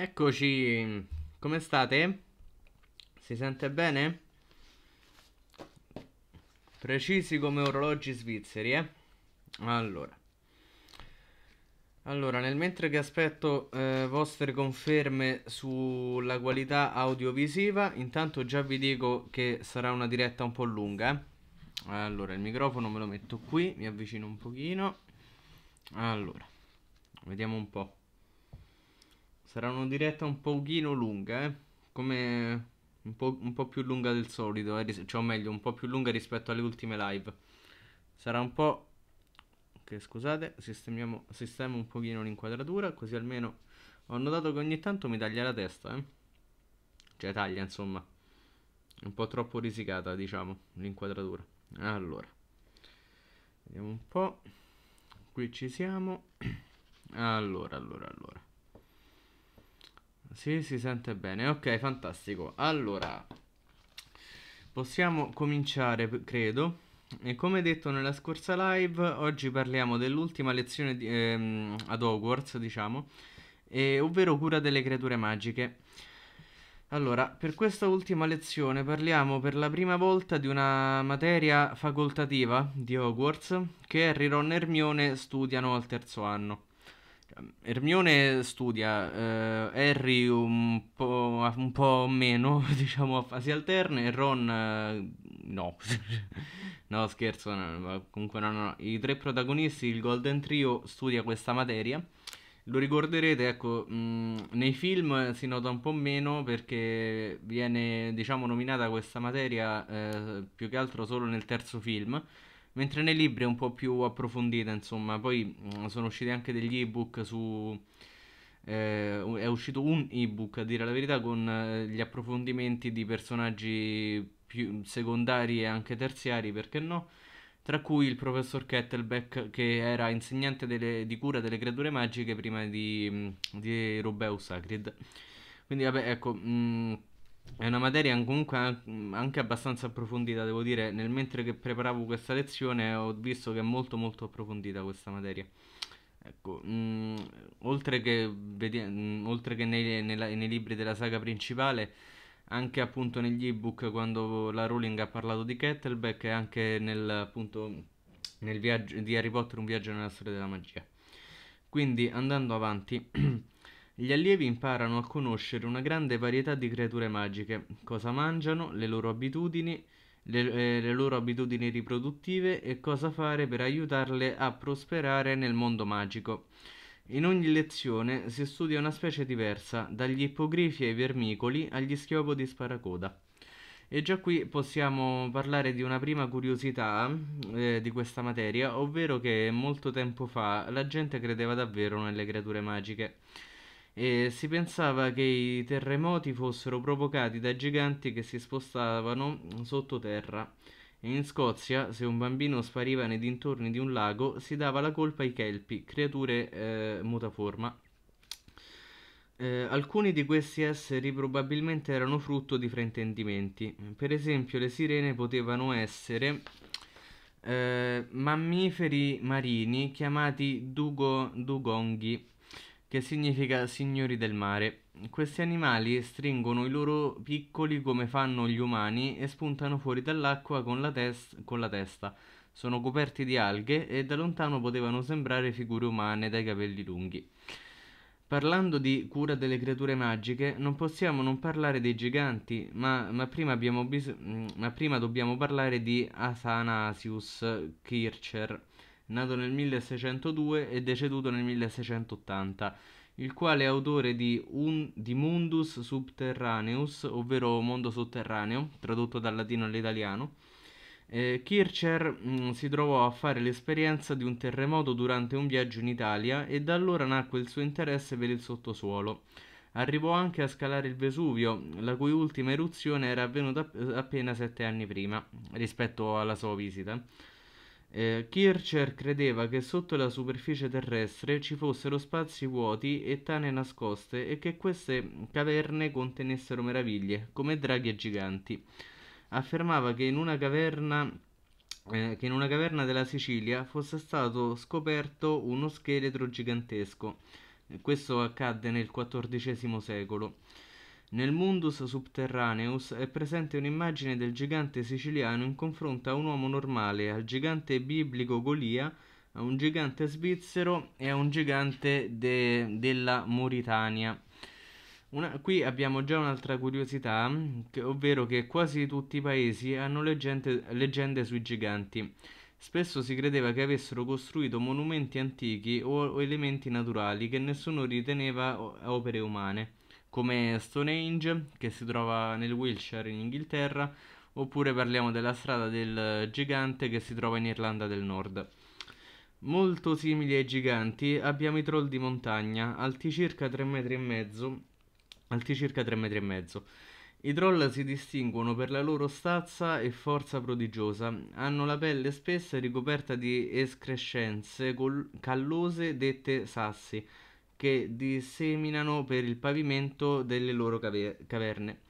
Eccoci, come state? Si sente bene? Precisi come orologi svizzeri, eh? Allora, allora nel mentre che aspetto eh, vostre conferme sulla qualità audiovisiva, intanto già vi dico che sarà una diretta un po' lunga. Eh? Allora, il microfono me lo metto qui, mi avvicino un pochino. Allora, vediamo un po'. Sarà una diretta un pochino lunga, eh? Come un po', un po', più lunga del solito, eh? cioè o meglio, un po' più lunga rispetto alle ultime live. Sarà un po'... Ok, scusate, sistemiamo, sistemo un pochino l'inquadratura, così almeno... Ho notato che ogni tanto mi taglia la testa, eh? Cioè taglia, insomma. Un po' troppo risicata, diciamo, l'inquadratura. Allora. Vediamo un po'. Qui ci siamo. Allora, allora, allora. Sì, si sente bene. Ok, fantastico. Allora, possiamo cominciare, credo. E come detto nella scorsa live, oggi parliamo dell'ultima lezione di, ehm, ad Hogwarts, diciamo, eh, ovvero cura delle creature magiche. Allora, per questa ultima lezione parliamo per la prima volta di una materia facoltativa di Hogwarts che Harry, Ron e Hermione studiano al terzo anno. Hermione studia, eh, Harry un po', un po', meno, diciamo a fasi alterne, Ron eh, no. no, scherzo, no, comunque no, no, I tre protagonisti, il Golden Trio, studia questa materia. Lo ricorderete, ecco, mh, mm, nei film si nota un po' meno perché viene, diciamo, nominata questa materia eh, più che altro solo nel terzo film mentre nei libri è un po' più approfondita, insomma, poi mm, sono usciti anche degli ebook su... Eh, è uscito un ebook a dire la verità con eh, gli approfondimenti di personaggi più secondari e anche terziari, perché no? Tra cui il professor Kettleback, che era insegnante delle, di cura delle creature magiche prima di, mm, di Rubeus Sacred. Quindi vabbè, ecco, mh, mm, è una materia comunque anche abbastanza approfondita, devo dire, nel mentre che preparavo questa lezione ho visto che è molto molto approfondita questa materia. Ecco, mh, mm, oltre che, vedi- mh, mm, oltre che nei, nella, nei libri della saga principale, anche appunto negli ebook quando la Rowling ha parlato di Kettleback e anche nel, appunto, nel viaggio di Harry Potter un viaggio nella storia della magia. Quindi andando avanti Gli allievi imparano a conoscere una grande varietà di creature magiche, cosa mangiano, le loro abitudini, le, eh, le loro abitudini riproduttive e cosa fare per aiutarle a prosperare nel mondo magico. In ogni lezione si studia una specie diversa, dagli ippogrifi ai vermicoli agli schiopodi sparacoda. E già qui possiamo parlare di una prima curiosità eh, di questa materia, ovvero che molto tempo fa la gente credeva davvero nelle creature magiche e si pensava che i terremoti fossero provocati da giganti che si spostavano sottoterra. In Scozia, se un bambino spariva nei dintorni di un lago, si dava la colpa ai kelpi, creature eh, mutaforma. Eh, alcuni di questi esseri probabilmente erano frutto di fraintendimenti. Per esempio, le sirene potevano essere eh, mammiferi marini chiamati dugo, dugonghi che significa signori del mare. Questi animali stringono i loro piccoli come fanno gli umani e spuntano fuori dall'acqua con la, tes- con la testa. Sono coperti di alghe e da lontano potevano sembrare figure umane dai capelli lunghi. Parlando di cura delle creature magiche, non possiamo non parlare dei giganti, ma, ma, prima, bis- ma prima, dobbiamo parlare di Athanasius Kircher, nato nel 1602 e deceduto nel 1680, il quale è autore di, un, di Mundus Subterraneus, ovvero Mondo Sotterraneo, tradotto dal latino all'italiano. Eh, Kircher mh, mm, si trovò a fare l'esperienza di un terremoto durante un viaggio in Italia e da allora nacque il suo interesse per il sottosuolo. Arrivò anche a scalare il Vesuvio, la cui ultima eruzione era avvenuta appena sette anni prima rispetto alla sua visita. Eh, Kircher credeva che sotto la superficie terrestre ci fossero spazi vuoti e tane nascoste e che queste caverne contenessero meraviglie, come draghi e giganti. Affermava che in una caverna eh, che in una caverna della Sicilia fosse stato scoperto uno scheletro gigantesco. Questo accadde nel XIV secolo. Nel Mundus Subterraneus è presente un'immagine del gigante siciliano in confronto a un uomo normale, al gigante biblico Golia, a un gigante svizzero e a un gigante de- della Mauritania. Una, qui abbiamo già un'altra curiosità, che, ovvero che quasi tutti i paesi hanno leggende, leggende, sui giganti. Spesso si credeva che avessero costruito monumenti antichi o, o elementi naturali che nessuno riteneva opere umane come Stonehenge che si trova nel Wiltshire in Inghilterra, oppure parliamo della strada del gigante che si trova in Irlanda del Nord. Molto simili ai giganti abbiamo i troll di montagna, alti circa 3 metri e mezzo, alti circa 3 metri e mezzo. I troll si distinguono per la loro stazza e forza prodigiosa. Hanno la pelle spessa e ricoperta di escrescenze callose dette sassi, che disseminano per il pavimento delle loro caver- caverne.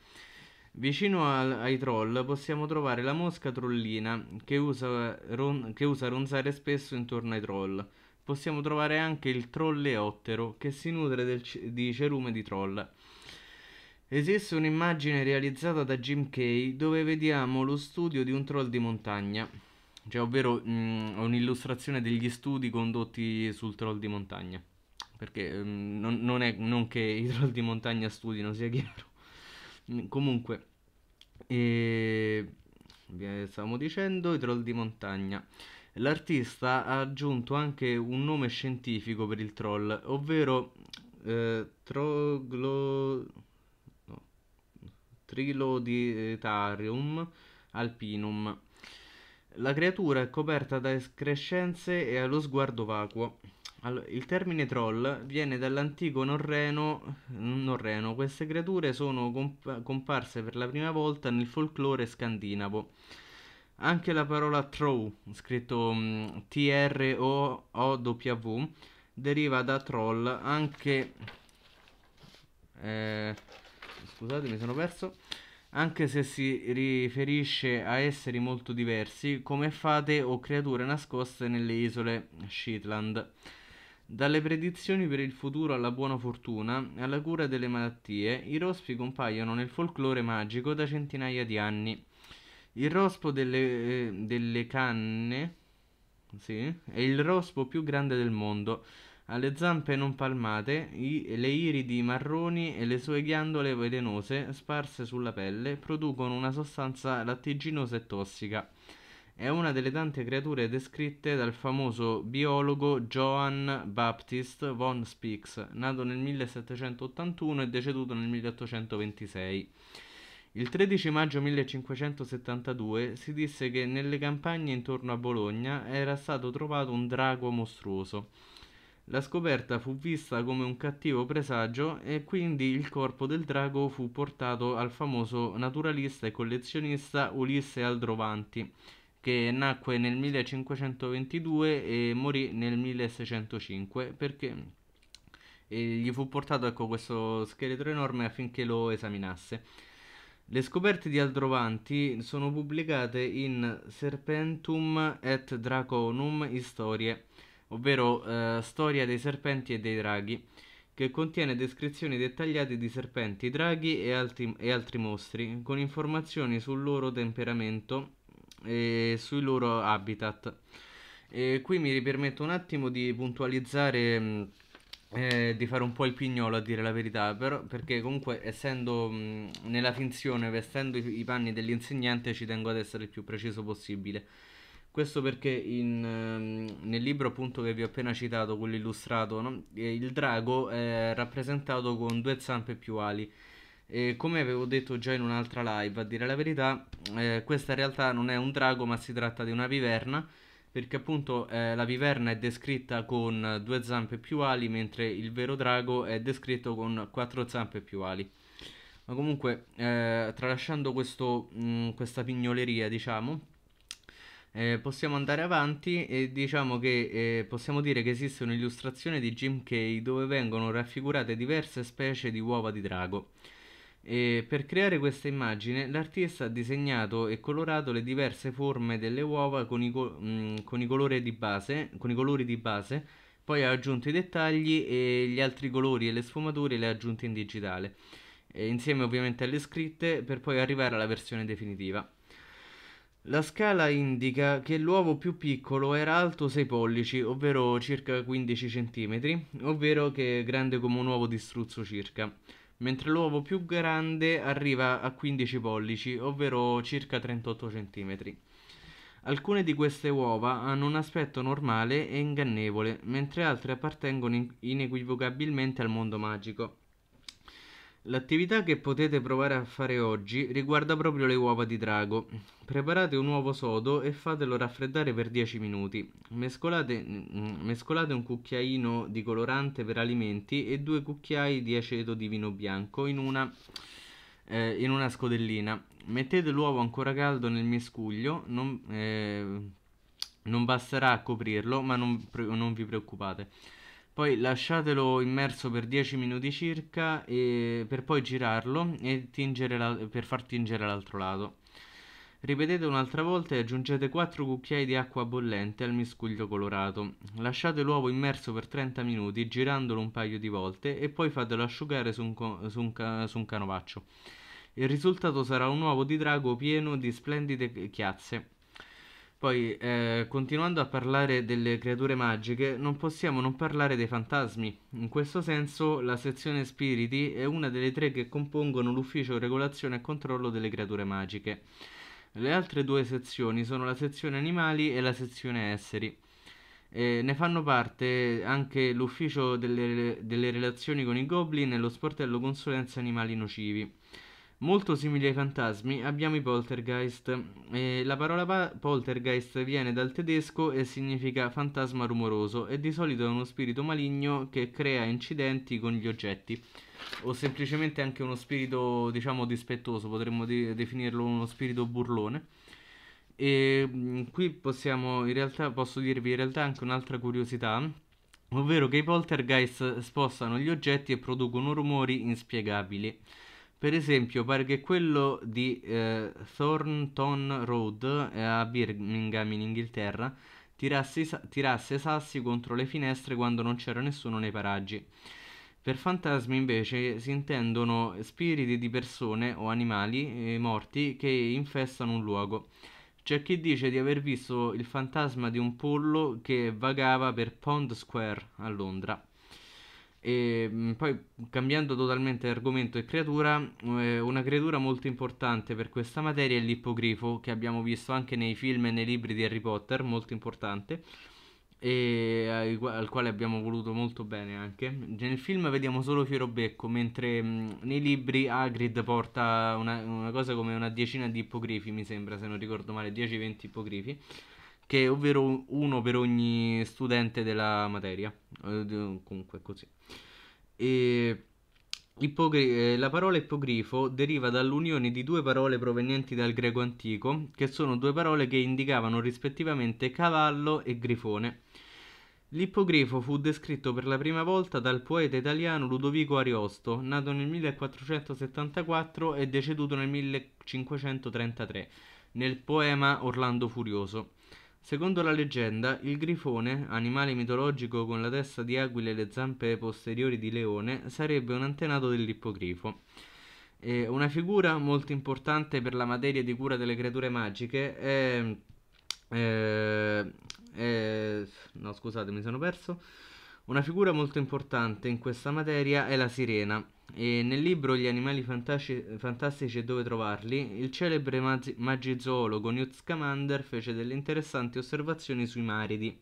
Vicino al, ai troll possiamo trovare la mosca trollina che usa, ron- che usa ronzare spesso intorno ai troll. Possiamo trovare anche il trolleottero che si nutre c- di cerume di troll. Esiste un'immagine realizzata da Jim Kay dove vediamo lo studio di un troll di montagna, cioè ovvero mh, mm, un'illustrazione degli studi condotti sul troll di montagna perché um, non, non, è non che i troll di montagna studino, sia chiaro. Mm, comunque, e, stavamo dicendo i troll di montagna. L'artista ha aggiunto anche un nome scientifico per il troll, ovvero eh, troglo... no. Triloditarium alpinum. La creatura è coperta da escrescenze e ha lo sguardo vacuo. Allora, il termine troll viene dall'antico norreno, mm, norreno. Queste creature sono comp- comparse per la prima volta nel folklore scandinavo. Anche la parola trow, scritto mh, mm, T-R-O-O-W, deriva da troll, anche... Eh, scusate, mi sono perso. Anche se si riferisce a esseri molto diversi, come fate o creature nascoste nelle isole Shetland. Dalle predizioni per il futuro alla buona fortuna, alla cura delle malattie, i rospi compaiono nel folklore magico da centinaia di anni. Il rospo delle, eh, delle canne sì, è il rospo più grande del mondo. Ha le zampe non palmate, i, le iridi marroni e le sue ghiandole velenose sparse sulla pelle producono una sostanza lattiginosa e tossica. È una delle tante creature descritte dal famoso biologo Johann Baptist von Spix, nato nel 1781 e deceduto nel 1826. Il 13 maggio 1572 si disse che nelle campagne intorno a Bologna era stato trovato un drago mostruoso. La scoperta fu vista come un cattivo presagio e quindi il corpo del drago fu portato al famoso naturalista e collezionista Ulisse Aldrovanti, che nacque nel 1522 e morì nel 1605 perché eh, gli fu portato ecco, questo scheletro enorme affinché lo esaminasse. Le scoperte di Aldrovanti sono pubblicate in Serpentum et Draconum Historie, ovvero eh, Storia dei serpenti e dei draghi, che contiene descrizioni dettagliate di serpenti, draghi e altri, e altri mostri, con informazioni sul loro temperamento e sui loro habitat. E qui mi ripermetto un attimo di puntualizzare, mm, eh, di fare un po' il pignolo a dire la verità, però, perché comunque essendo mh, mm, nella finzione, vestendo i, i panni dell'insegnante, ci tengo ad essere il più preciso possibile. Questo perché in, mm, nel libro appunto che vi ho appena citato, quello illustrato, no? Eh, il drago è rappresentato con due zampe più ali e come avevo detto già in un'altra live, a dire la verità, eh, questa in realtà non è un drago ma si tratta di una viverna, perché appunto eh, la viverna è descritta con due zampe più ali, mentre il vero drago è descritto con quattro zampe più ali. Ma comunque, eh, tralasciando questo, mh, mm, questa pignoleria, diciamo, eh, possiamo andare avanti e diciamo che eh, possiamo dire che esiste un'illustrazione di Jim Kay dove vengono raffigurate diverse specie di uova di drago. E per creare questa immagine l'artista ha disegnato e colorato le diverse forme delle uova con i, co- mh, mm, con i, di base, con i colori di base, poi ha aggiunto i dettagli e gli altri colori e le sfumature le ha aggiunte in digitale, e insieme ovviamente alle scritte per poi arrivare alla versione definitiva. La scala indica che l'uovo più piccolo era alto 6 pollici, ovvero circa 15 cm, ovvero che è grande come un uovo di struzzo circa mentre l'uovo più grande arriva a 15 pollici, ovvero circa 38 cm. Alcune di queste uova hanno un aspetto normale e ingannevole, mentre altre appartengono inequivocabilmente al mondo magico. L'attività che potete provare a fare oggi riguarda proprio le uova di drago. Preparate un uovo sodo e fatelo raffreddare per 10 minuti. Mescolate, mm, mescolate un cucchiaino di colorante per alimenti e due cucchiai di aceto di vino bianco in una, eh, in una scodellina. Mettete l'uovo ancora caldo nel miscuglio, non, eh, non basterà a coprirlo, ma non, non vi preoccupate. Poi lasciatelo immerso per 10 minuti circa per poi girarlo la, per far tingere l'altro lato. Ripetete un'altra volta e aggiungete 4 cucchiai di acqua bollente al miscuglio colorato. Lasciate l'uovo immerso per 30 minuti girandolo un paio di volte e poi fatelo asciugare su un, su un, su un canovaccio. Il risultato sarà un uovo di drago pieno di splendide chiazze. Poi, eh, continuando a parlare delle creature magiche, non possiamo non parlare dei fantasmi. In questo senso, la sezione spiriti è una delle tre che compongono l'ufficio regolazione e controllo delle creature magiche. Le altre due sezioni sono la sezione animali e la sezione esseri. Eh, ne fanno parte anche l'ufficio delle, delle relazioni con i goblin e lo sportello consulenza animali nocivi. Molto simili ai fantasmi abbiamo i poltergeist. Eh, la parola pa- poltergeist viene dal tedesco e significa fantasma rumoroso e di solito è uno spirito maligno che crea incidenti con gli oggetti o semplicemente anche uno spirito diciamo dispettoso, potremmo de- definirlo uno spirito burlone. E mm, qui possiamo in realtà posso dirvi in realtà anche un'altra curiosità, ovvero che i poltergeist spostano gli oggetti e producono rumori inspiegabili. Per esempio, pare che quello di eh, Thornton Road eh, a Birmingham in Inghilterra tirasse, tirasse sassi contro le finestre quando non c'era nessuno nei paraggi. Per fantasmi invece si intendono spiriti di persone o animali eh, morti che infestano un luogo. C'è chi dice di aver visto il fantasma di un pollo che vagava per Pond Square a Londra. E mm, poi cambiando totalmente argomento e creatura, eh, una creatura molto importante per questa materia è l'ippogrifo, che abbiamo visto anche nei film e nei libri di Harry Potter, molto importante, e eh, al quale abbiamo voluto molto bene anche. Nel film vediamo solo Fierobecco, mentre mm, nei libri Hagrid porta una, una cosa come una decina di ippogrifi, mi sembra, se non ricordo male, 10-20 ippogrifi che è ovvero uno per ogni studente della materia, eh, comunque così. E Ippogri- eh, la parola ippogrifo deriva dall'unione di due parole provenienti dal greco antico, che sono due parole che indicavano rispettivamente cavallo e grifone. L'ippogrifo fu descritto per la prima volta dal poeta italiano Ludovico Ariosto, nato nel 1474 e deceduto nel 1533, nel poema Orlando Furioso. Secondo la leggenda, il grifone, animale mitologico con la testa di aquila e le zampe posteriori di leone, sarebbe un antenato dell'ippogrifo. Eh, una figura molto importante per la materia di cura delle creature magiche è... Eh, eh, no, scusate, mi sono perso. Una figura molto importante in questa materia è la sirena. E nel libro Gli animali fantastici e dove trovarli, il celebre maz- magizoologo Newt Scamander fece delle interessanti osservazioni sui maridi.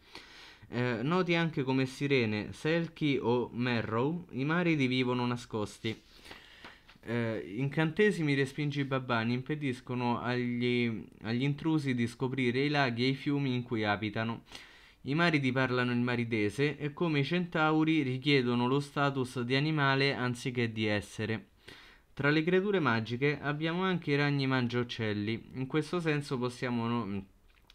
Eh, noti anche come sirene, selchi o merrow, i maridi vivono nascosti. Eh, incantesimi respingi babbani impediscono agli, agli intrusi di scoprire i laghi e i fiumi in cui abitano. I mariti parlano il maritese e come i centauri richiedono lo status di animale anziché di essere. Tra le creature magiche abbiamo anche i ragni mangiocelli. in questo senso possiamo no-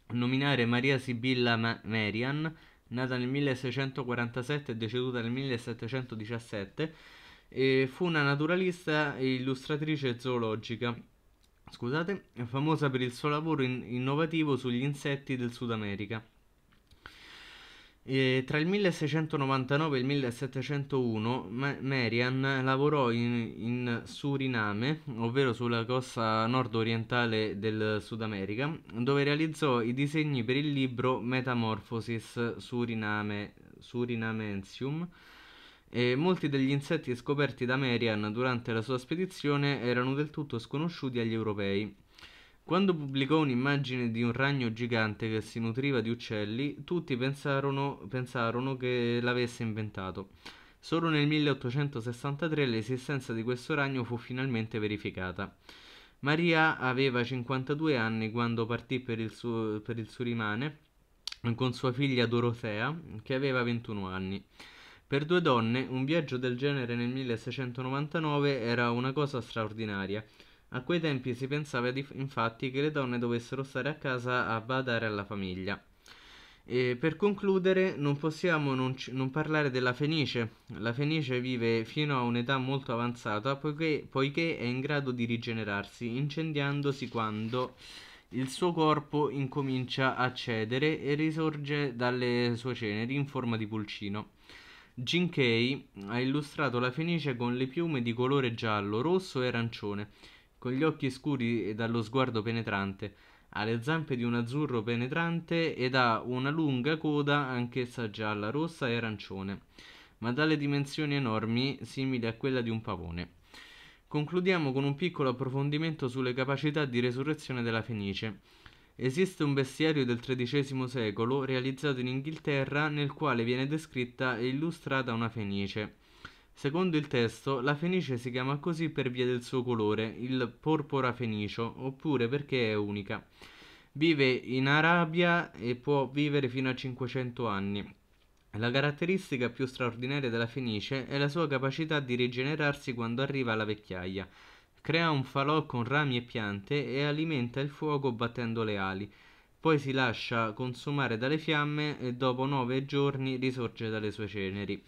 nominare Maria Sibilla Ma- Merian, nata nel 1647 e deceduta nel 1717, e fu una naturalista e illustratrice zoologica, scusate, famosa per il suo lavoro in- innovativo sugli insetti del Sud America. E tra il 1699 e il 1701 Marian lavorò in, in, Suriname, ovvero sulla costa nord-orientale del Sud America, dove realizzò i disegni per il libro Metamorphosis Suriname, Surinamensium. E molti degli insetti scoperti da Marian durante la sua spedizione erano del tutto sconosciuti agli europei. Quando pubblicò un'immagine di un ragno gigante che si nutriva di uccelli, tutti pensarono, pensarono che l'avesse inventato. Solo nel 1863 l'esistenza di questo ragno fu finalmente verificata. Maria aveva 52 anni quando partì per il, suo, per il Surimane con sua figlia Dorotea, che aveva 21 anni. Per due donne, un viaggio del genere nel 1699 era una cosa straordinaria. A quei tempi si pensava di, infatti che le donne dovessero stare a casa a badare alla famiglia. E per concludere, non possiamo non, non, parlare della Fenice. La Fenice vive fino a un'età molto avanzata poiché, poiché è in grado di rigenerarsi, incendiandosi quando il suo corpo incomincia a cedere e risorge dalle sue ceneri in forma di pulcino. Jinkei ha illustrato la Fenice con le piume di colore giallo, rosso e arancione con gli occhi scuri e dallo sguardo penetrante. Ha le zampe di un azzurro penetrante ed ha una lunga coda anch'essa gialla, rossa e arancione, ma dalle dimensioni enormi simili a quella di un pavone. Concludiamo con un piccolo approfondimento sulle capacità di resurrezione della Fenice. Esiste un bestiario del XIII secolo realizzato in Inghilterra nel quale viene descritta e illustrata una fenice. Secondo il testo, la fenice si chiama così per via del suo colore, il porpora fenicio, oppure perché è unica. Vive in Arabia e può vivere fino a 500 anni. La caratteristica più straordinaria della fenice è la sua capacità di rigenerarsi quando arriva alla vecchiaia. Crea un falò con rami e piante e alimenta il fuoco battendo le ali. Poi si lascia consumare dalle fiamme e dopo nove giorni risorge dalle sue ceneri.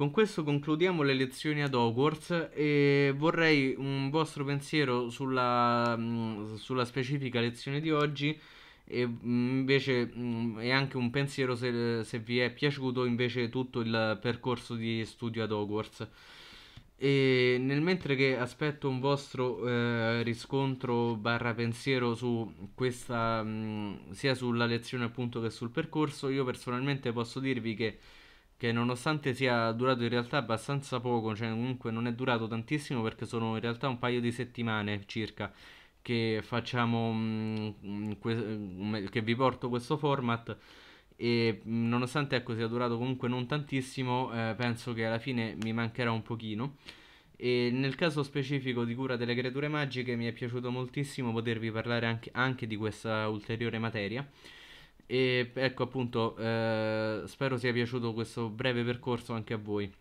Con questo concludiamo le lezioni ad Hogwarts e vorrei un vostro pensiero sulla, mm, sulla specifica lezione di oggi e mm, invece mm, e anche un pensiero se, se, vi è piaciuto invece tutto il percorso di studio ad Hogwarts. E nel mentre che aspetto un vostro eh, riscontro barra pensiero su questa, mh, sia sulla lezione appunto che sul percorso, io personalmente posso dirvi che che nonostante sia durato in realtà abbastanza poco, cioè comunque non è durato tantissimo perché sono in realtà un paio di settimane circa che facciamo mm, mm, mm, che vi porto questo format e nonostante ecco sia durato comunque non tantissimo, eh, penso che alla fine mi mancherà un pochino. E nel caso specifico di cura delle creature magiche mi è piaciuto moltissimo potervi parlare anche, anche di questa ulteriore materia e ecco appunto, eh, spero sia piaciuto questo breve percorso anche a voi.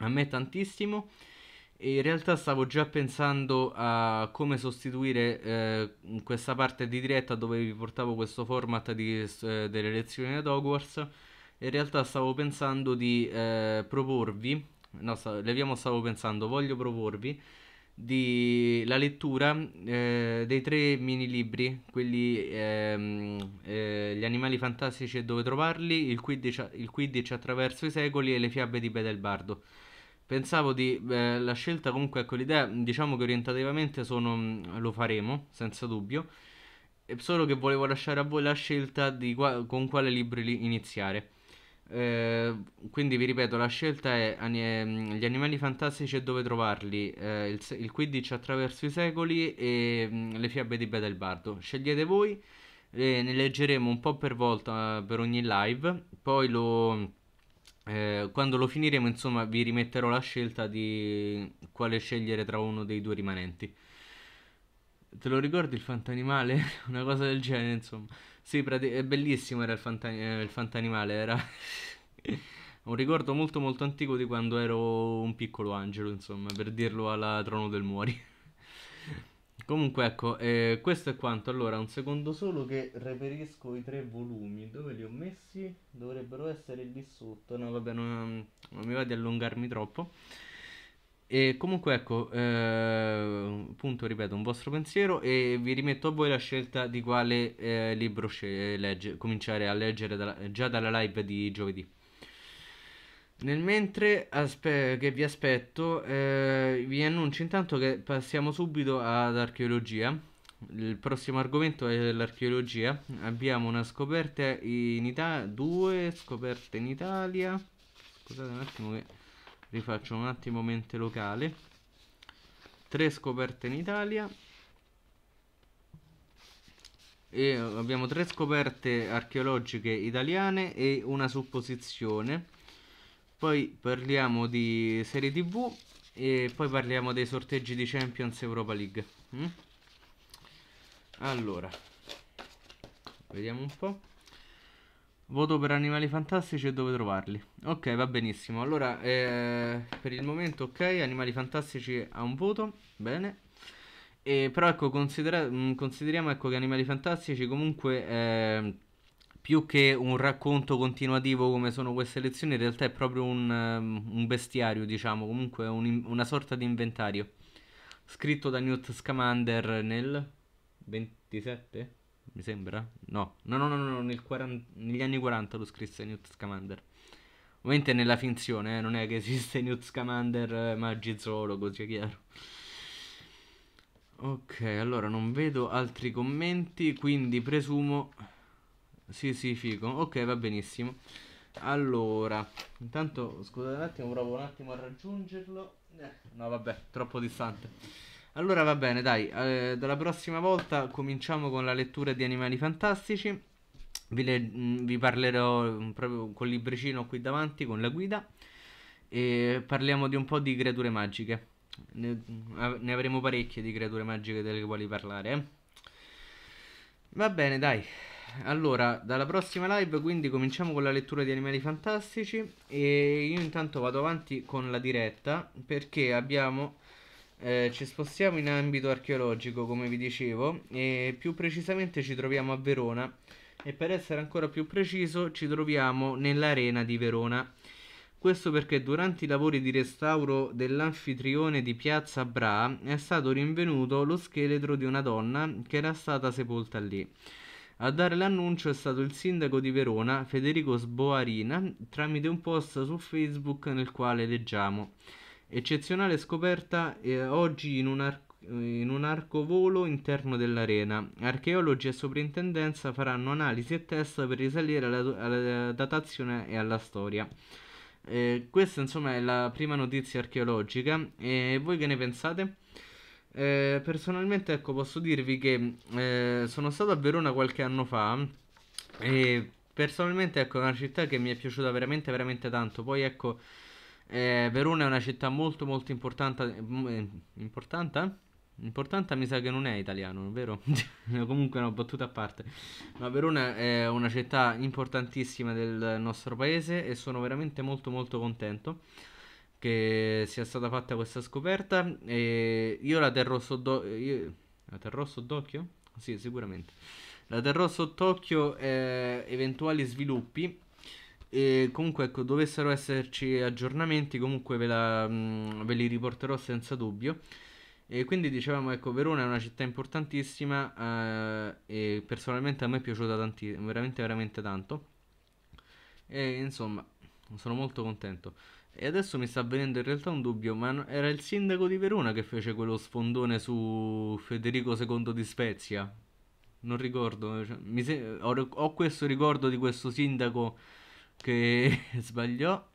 A me tantissimo. E in realtà stavo già pensando a come sostituire eh, questa parte di diretta dove vi portavo questo format di, eh, delle lezioni ad Hogwarts. In realtà stavo pensando di eh, proporvi, no, sta, leviamo stavo pensando, voglio proporvi di la lettura eh, dei tre mini libri, quelli ehm, eh, Gli animali fantastici e dove trovarli, il Quidditch, il Quidditch attraverso i secoli e le fiabe di Bedelbardo. Pensavo di eh, la scelta comunque a ecco, quell'idea, diciamo che orientativamente sono, mm, lo faremo, senza dubbio, solo che volevo lasciare a voi la scelta di qua, con quale libro iniziare. Ehm, quindi vi ripeto, la scelta è ehm, gli animali fantastici e dove trovarli, eh, il, il Quidditch attraverso i secoli e mh, mm, le fiabe di Beda il Bardo. Scegliete voi, eh, ne leggeremo un po' per volta eh, per ogni live, poi lo, eh, quando lo finiremo insomma vi rimetterò la scelta di quale scegliere tra uno dei due rimanenti. Te lo ricordi il fantanimale? Una cosa del genere insomma. Sì, è bellissimo era il, fanta- eh, il fantanimale, era un ricordo molto molto antico di quando ero un piccolo angelo, insomma, per dirlo alla Trono del Muori. Comunque ecco, eh, questo è quanto. Allora, un secondo solo che reperisco i tre volumi. Dove li ho messi? Dovrebbero essere lì sotto. No, vabbè, non, non mi va di allungarmi troppo. E comunque ecco, eh, appunto ripeto, un vostro pensiero e vi rimetto a voi la scelta di quale eh, libro sce- eh, legge, cominciare a leggere da, già dalla live di giovedì. Nel mentre aspe- che vi aspetto, eh, vi annuncio intanto che passiamo subito ad archeologia. Il prossimo argomento è l'archeologia. Abbiamo una scoperta in Italia, due scoperte in Italia. Scusate un attimo che rifaccio un attimo mente locale 3 scoperte in Italia e eh, abbiamo 3 scoperte archeologiche italiane e una supposizione poi parliamo di serie tv e poi parliamo dei sorteggi di Champions Europa League mm? allora vediamo un po' Voto per Animali Fantastici e dove trovarli. Ok, va benissimo. Allora, eh, per il momento, ok, Animali Fantastici ha un voto, bene. E, però ecco, considera- mm, consideriamo ecco, che Animali Fantastici comunque... Eh, più che un racconto continuativo come sono queste lezioni, in realtà è proprio un, ehm, un bestiario, diciamo, comunque un, una sorta di inventario. Scritto da Newt Scamander nel 27? mi sembra. No, no, no, no, no, no 40, negli anni 40 lo scrisse Newt Scamander. Ovviamente nella finzione, eh, non è che esiste Newt Scamander eh, così è chiaro. Ok, allora non vedo altri commenti, quindi presumo... Sì, sì, figo. Ok, va benissimo. Allora, intanto scusate un attimo, provo un attimo a raggiungerlo. Eh, no, vabbè, troppo distante. Allora va bene, dai, eh, dalla prossima volta cominciamo con la lettura di Animali Fantastici. Vi, le, mm, vi parlerò mm, proprio col libricino qui davanti, con la guida, e parliamo di un po' di creature magiche. Ne, mm, ne avremo parecchie di creature magiche delle quali parlare. Eh? Va bene, dai. Allora, dalla prossima live quindi cominciamo con la lettura di Animali Fantastici e io intanto vado avanti con la diretta perché abbiamo eh, ci spostiamo in ambito archeologico, come vi dicevo, e più precisamente ci troviamo a Verona. E per essere ancora più preciso, ci troviamo nell'Arena di Verona. Questo perché durante i lavori di restauro dell'anfitrione di Piazza Bra è stato rinvenuto lo scheletro di una donna che era stata sepolta lì. A dare l'annuncio è stato il sindaco di Verona, Federico Sboarina, tramite un post su Facebook nel quale leggiamo. Eccezionale scoperta eh, oggi in un, arco, in un arcovolo interno dell'arena. Archeologi e soprintendenza faranno analisi e test per risalire alla, alla datazione e alla storia. Eh, questa insomma è la prima notizia archeologica e voi che ne pensate? Eh, personalmente ecco posso dirvi che eh, sono stato a Verona qualche anno fa e personalmente ecco è una città che mi è piaciuta veramente veramente tanto. Poi ecco eh, Verona è una città molto molto importante. Mm, eh, importante? Importante mi sa che non è italiano, vero? Comunque una no, battuta a parte. Ma Verona è una città importantissima del nostro paese e sono veramente molto molto contento che sia stata fatta questa scoperta. E io la terrò sott'occhio. La terrò sott'occhio? Sì, sicuramente. La terrò sott'occhio eh, eventuali sviluppi e comunque, ecco, dovessero esserci aggiornamenti, comunque ve, la, mh, ve li riporterò senza dubbio. E quindi dicevamo, ecco, Verona è una città importantissima eh, e personalmente a me è piaciuta tanti, veramente, veramente tanto. E insomma, sono molto contento. E adesso mi sta avvenendo in realtà un dubbio, ma no, era il sindaco di Verona che fece quello sfondone su Federico II di Spezia? Non ricordo, cioè, se- ho, ho questo ricordo di questo sindaco che sbagliò.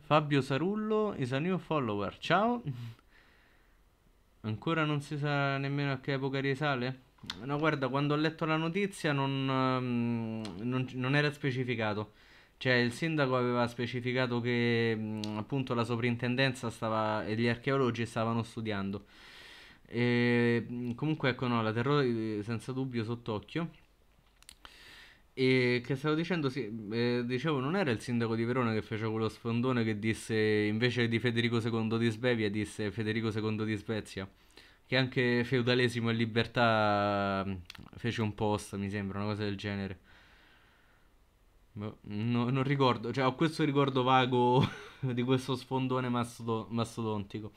Fabio Sarullo is a new follower. Ciao. Ancora non si sa nemmeno a che epoca risale? No, guarda, quando ho letto la notizia non, ehm, non, non era specificato. Cioè, il sindaco aveva specificato che mm, appunto la soprintendenza stava, e gli archeologi stavano studiando. E, mm, comunque, ecco, no, la terrore eh, senza dubbio sott'occhio. E che stavo dicendo, sì, eh, dicevo, non era il sindaco di Verona che fece quello sfondone che disse invece di Federico II di Svevia, disse Federico II di Svezia. Che anche feudalesimo e libertà mm, fece un post, mi sembra, una cosa del genere. Boh, no, non ricordo, cioè ho questo ricordo vago di questo sfondone mastodo- mastodontico.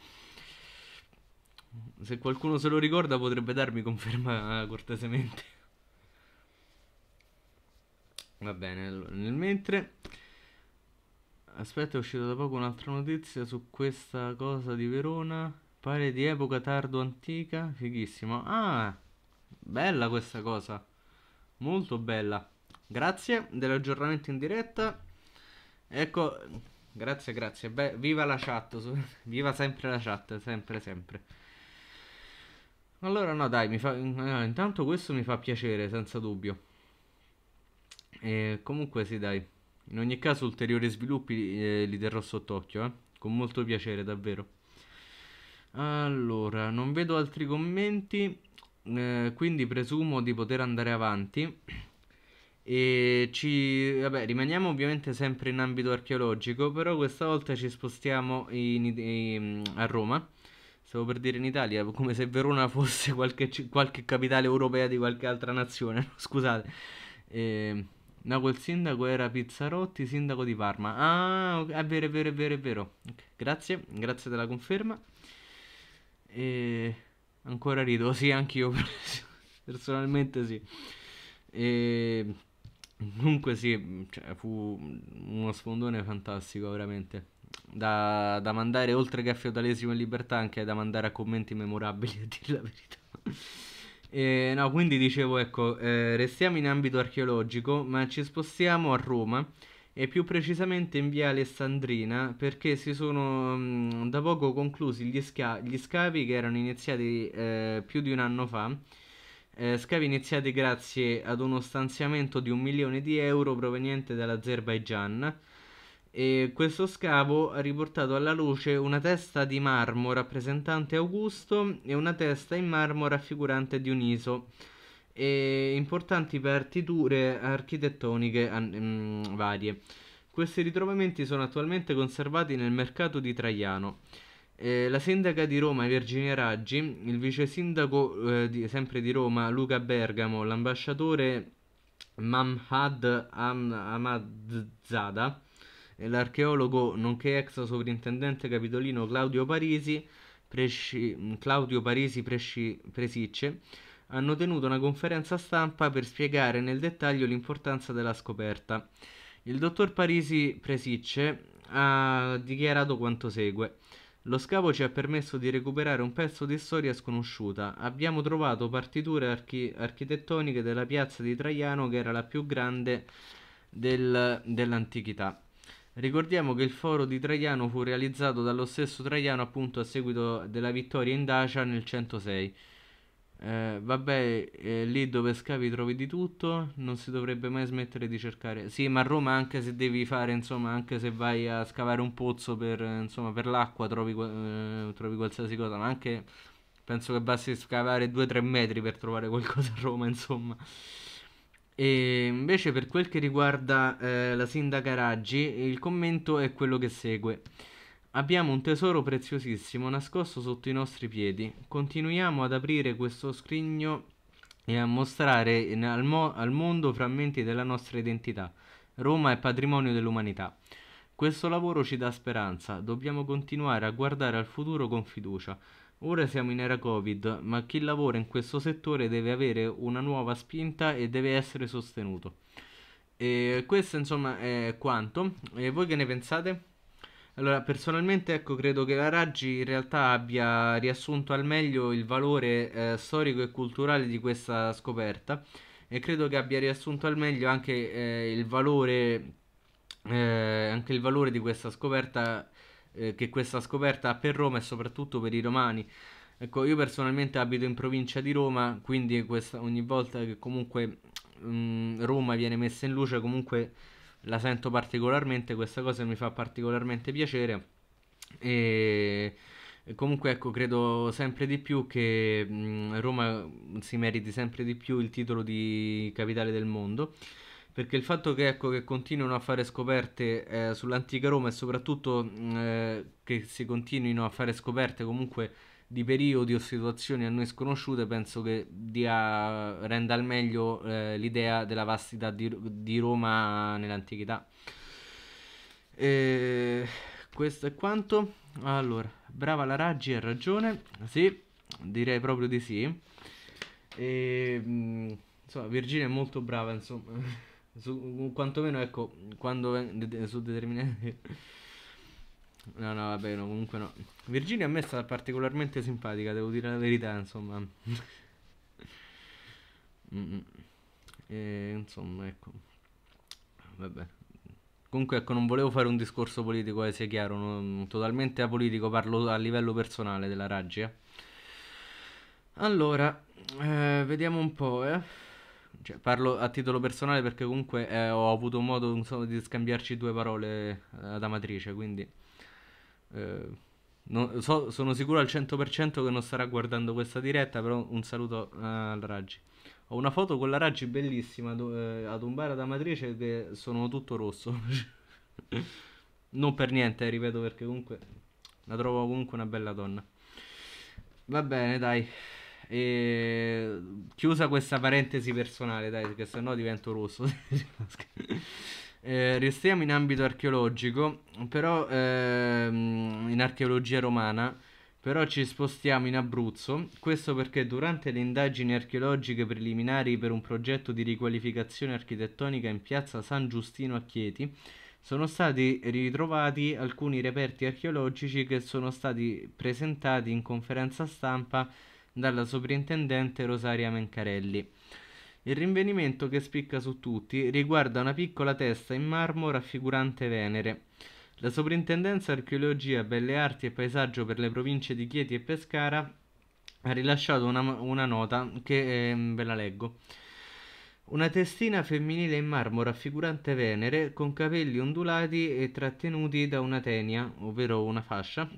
Se qualcuno se lo ricorda potrebbe darmi conferma cortesemente. Va bene, nel mentre... Aspetta, è uscita da poco un'altra notizia su questa cosa di Verona. Pare di epoca tardo-antica. Fighissimo. Ah, bella questa cosa. Molto bella. Grazie dell'aggiornamento in diretta. Ecco, grazie, grazie. Beh, viva la chat. Viva sempre la chat, sempre, sempre. Allora, no, dai, mi fa... intanto questo mi fa piacere, senza dubbio. E comunque sì, dai. In ogni caso, ulteriori sviluppi eh, li terrò sott'occhio, eh? con molto piacere, davvero. Allora, non vedo altri commenti, eh, quindi presumo di poter andare avanti. E ci, vabbè, rimaniamo ovviamente sempre in ambito archeologico, però questa volta ci spostiamo in, in, a Roma. Stavo per dire in Italia, come se Verona fosse qualche, qualche capitale europea di qualche altra nazione. Scusate. Eh, da quel sindaco era Pizzarotti, sindaco di Parma. Ah, è vero, è vero, è vero, è vero. Grazie, grazie della conferma. E... Ancora rido, sì, anch'io personalmente sì. E... Comunque sì, cioè, fu uno sfondone fantastico, veramente. Da, da, mandare oltre che a feudalesimo e libertà, anche da mandare a commenti memorabili, a dire la verità. Eh, no, quindi dicevo, ecco, eh, restiamo in ambito archeologico, ma ci spostiamo a Roma e più precisamente in via Alessandrina perché si sono mh, mm, da poco conclusi gli, sca- gli, scavi che erano iniziati eh, più di un anno fa. Eh, scavi iniziati grazie ad uno stanziamento di un milione di euro proveniente dall'Azerbaigian e questo scavo ha riportato alla luce una testa di marmo rappresentante Augusto e una testa in marmo raffigurante Dioniso e importanti partiture architettoniche mh, mm, varie. Questi ritrovamenti sono attualmente conservati nel mercato di Traiano. Eh, la sindaca di Roma Virginia Raggi, il vice sindaco eh, di, sempre di Roma Luca Bergamo, l'ambasciatore Mamhad Ahmadzada l'archeologo nonché ex sovrintendente capitolino Claudio Parisi, Presci, Claudio Parisi Presci, Presicce, hanno tenuto una conferenza stampa per spiegare nel dettaglio l'importanza della scoperta. Il dottor Parisi Presicce ha dichiarato quanto segue. Lo scavo ci ha permesso di recuperare un pezzo di storia sconosciuta. Abbiamo trovato partiture archi- architettoniche della piazza di Traiano che era la più grande del, dell'antichità. Ricordiamo che il foro di Traiano fu realizzato dallo stesso Traiano appunto a seguito della vittoria in Dacia nel 106. Eh, vabbè, eh, lì dove scavi trovi di tutto, non si dovrebbe mai smettere di cercare. Sì, ma a Roma anche se devi fare, insomma, anche se vai a scavare un pozzo per, insomma, per l'acqua trovi, eh, trovi qualsiasi cosa, ma anche penso che basti scavare 2-3 metri per trovare qualcosa a Roma, insomma. E invece per quel che riguarda eh, la sindaca Raggi, il commento è quello che segue. Abbiamo un tesoro preziosissimo nascosto sotto i nostri piedi. Continuiamo ad aprire questo scrigno e a mostrare al, mo al mondo frammenti della nostra identità. Roma è patrimonio dell'umanità. Questo lavoro ci dà speranza, dobbiamo continuare a guardare al futuro con fiducia. Ora siamo in era Covid, ma chi lavora in questo settore deve avere una nuova spinta e deve essere sostenuto. E questo insomma è quanto. E voi che ne pensate? Allora, personalmente ecco, credo che la Raggi in realtà abbia riassunto al meglio il valore eh, storico e culturale di questa scoperta e credo che abbia riassunto al meglio anche, eh, il, valore, eh, anche il valore di questa scoperta eh, che questa scoperta ha per Roma e soprattutto per i romani. Ecco, io personalmente abito in provincia di Roma, quindi questa, ogni volta che comunque mh, mm, Roma viene messa in luce, comunque la sento particolarmente, questa cosa mi fa particolarmente piacere. E comunque ecco, credo sempre di più che mh, mm, Roma si meriti sempre di più il titolo di capitale del mondo perché il fatto che, ecco, che continuino a fare scoperte eh, sull'antica Roma e soprattutto mm, eh, che si continuino a fare scoperte comunque di periodi o situazioni a noi sconosciute penso che dia, renda al meglio eh, l'idea della vastità di, di Roma nell'antichità. E questo è quanto. Allora, brava la Raggi, ha ragione. Sì, direi proprio di sì. E, mm, insomma, Virginia è molto brava, insomma. su, quantomeno ecco, quando su determinati... No, no, vabbè, no, comunque no. Virginia a me sta particolarmente simpatica, devo dire la verità, insomma. Mm, mm. e, insomma, ecco. Vabbè. Comunque, ecco, non volevo fare un discorso politico, eh, sia chiaro, non, totalmente apolitico, parlo a livello personale della Raggia. Eh. Allora, eh, vediamo un po', eh. Cioè, parlo a titolo personale perché comunque eh, ho avuto modo insomma, di scambiarci due parole eh, ad Amatrice, quindi eh, non, so, sono sicuro al 100% che non starà guardando questa diretta, però un saluto eh, al Raggi. Ho una foto con la Raggi bellissima do, eh, ad un bar ad Amatrice che sono tutto rosso. non per niente, eh, ripeto, perché comunque la trovo comunque una bella donna. Va bene, dai. E... Chiusa questa parentesi personale, dai, perché sennò divento rosso. eh, restiamo in ambito archeologico, però ehm, in archeologia romana. Però ci spostiamo in Abruzzo, questo perché durante le indagini archeologiche preliminari per un progetto di riqualificazione architettonica in piazza San Giustino a Chieti sono stati ritrovati alcuni reperti archeologici che sono stati presentati in conferenza stampa dalla soprintendente Rosaria Mencarelli. Il rinvenimento che spicca su tutti riguarda una piccola testa in marmo raffigurante Venere. La Soprintendenza Archeologia, Belle Arti e Paesaggio per le province di Chieti e Pescara ha rilasciato una, una nota che eh, ve la leggo. Una testina femminile in marmo raffigurante Venere con capelli ondulati e trattenuti da una tenia, ovvero una fascia,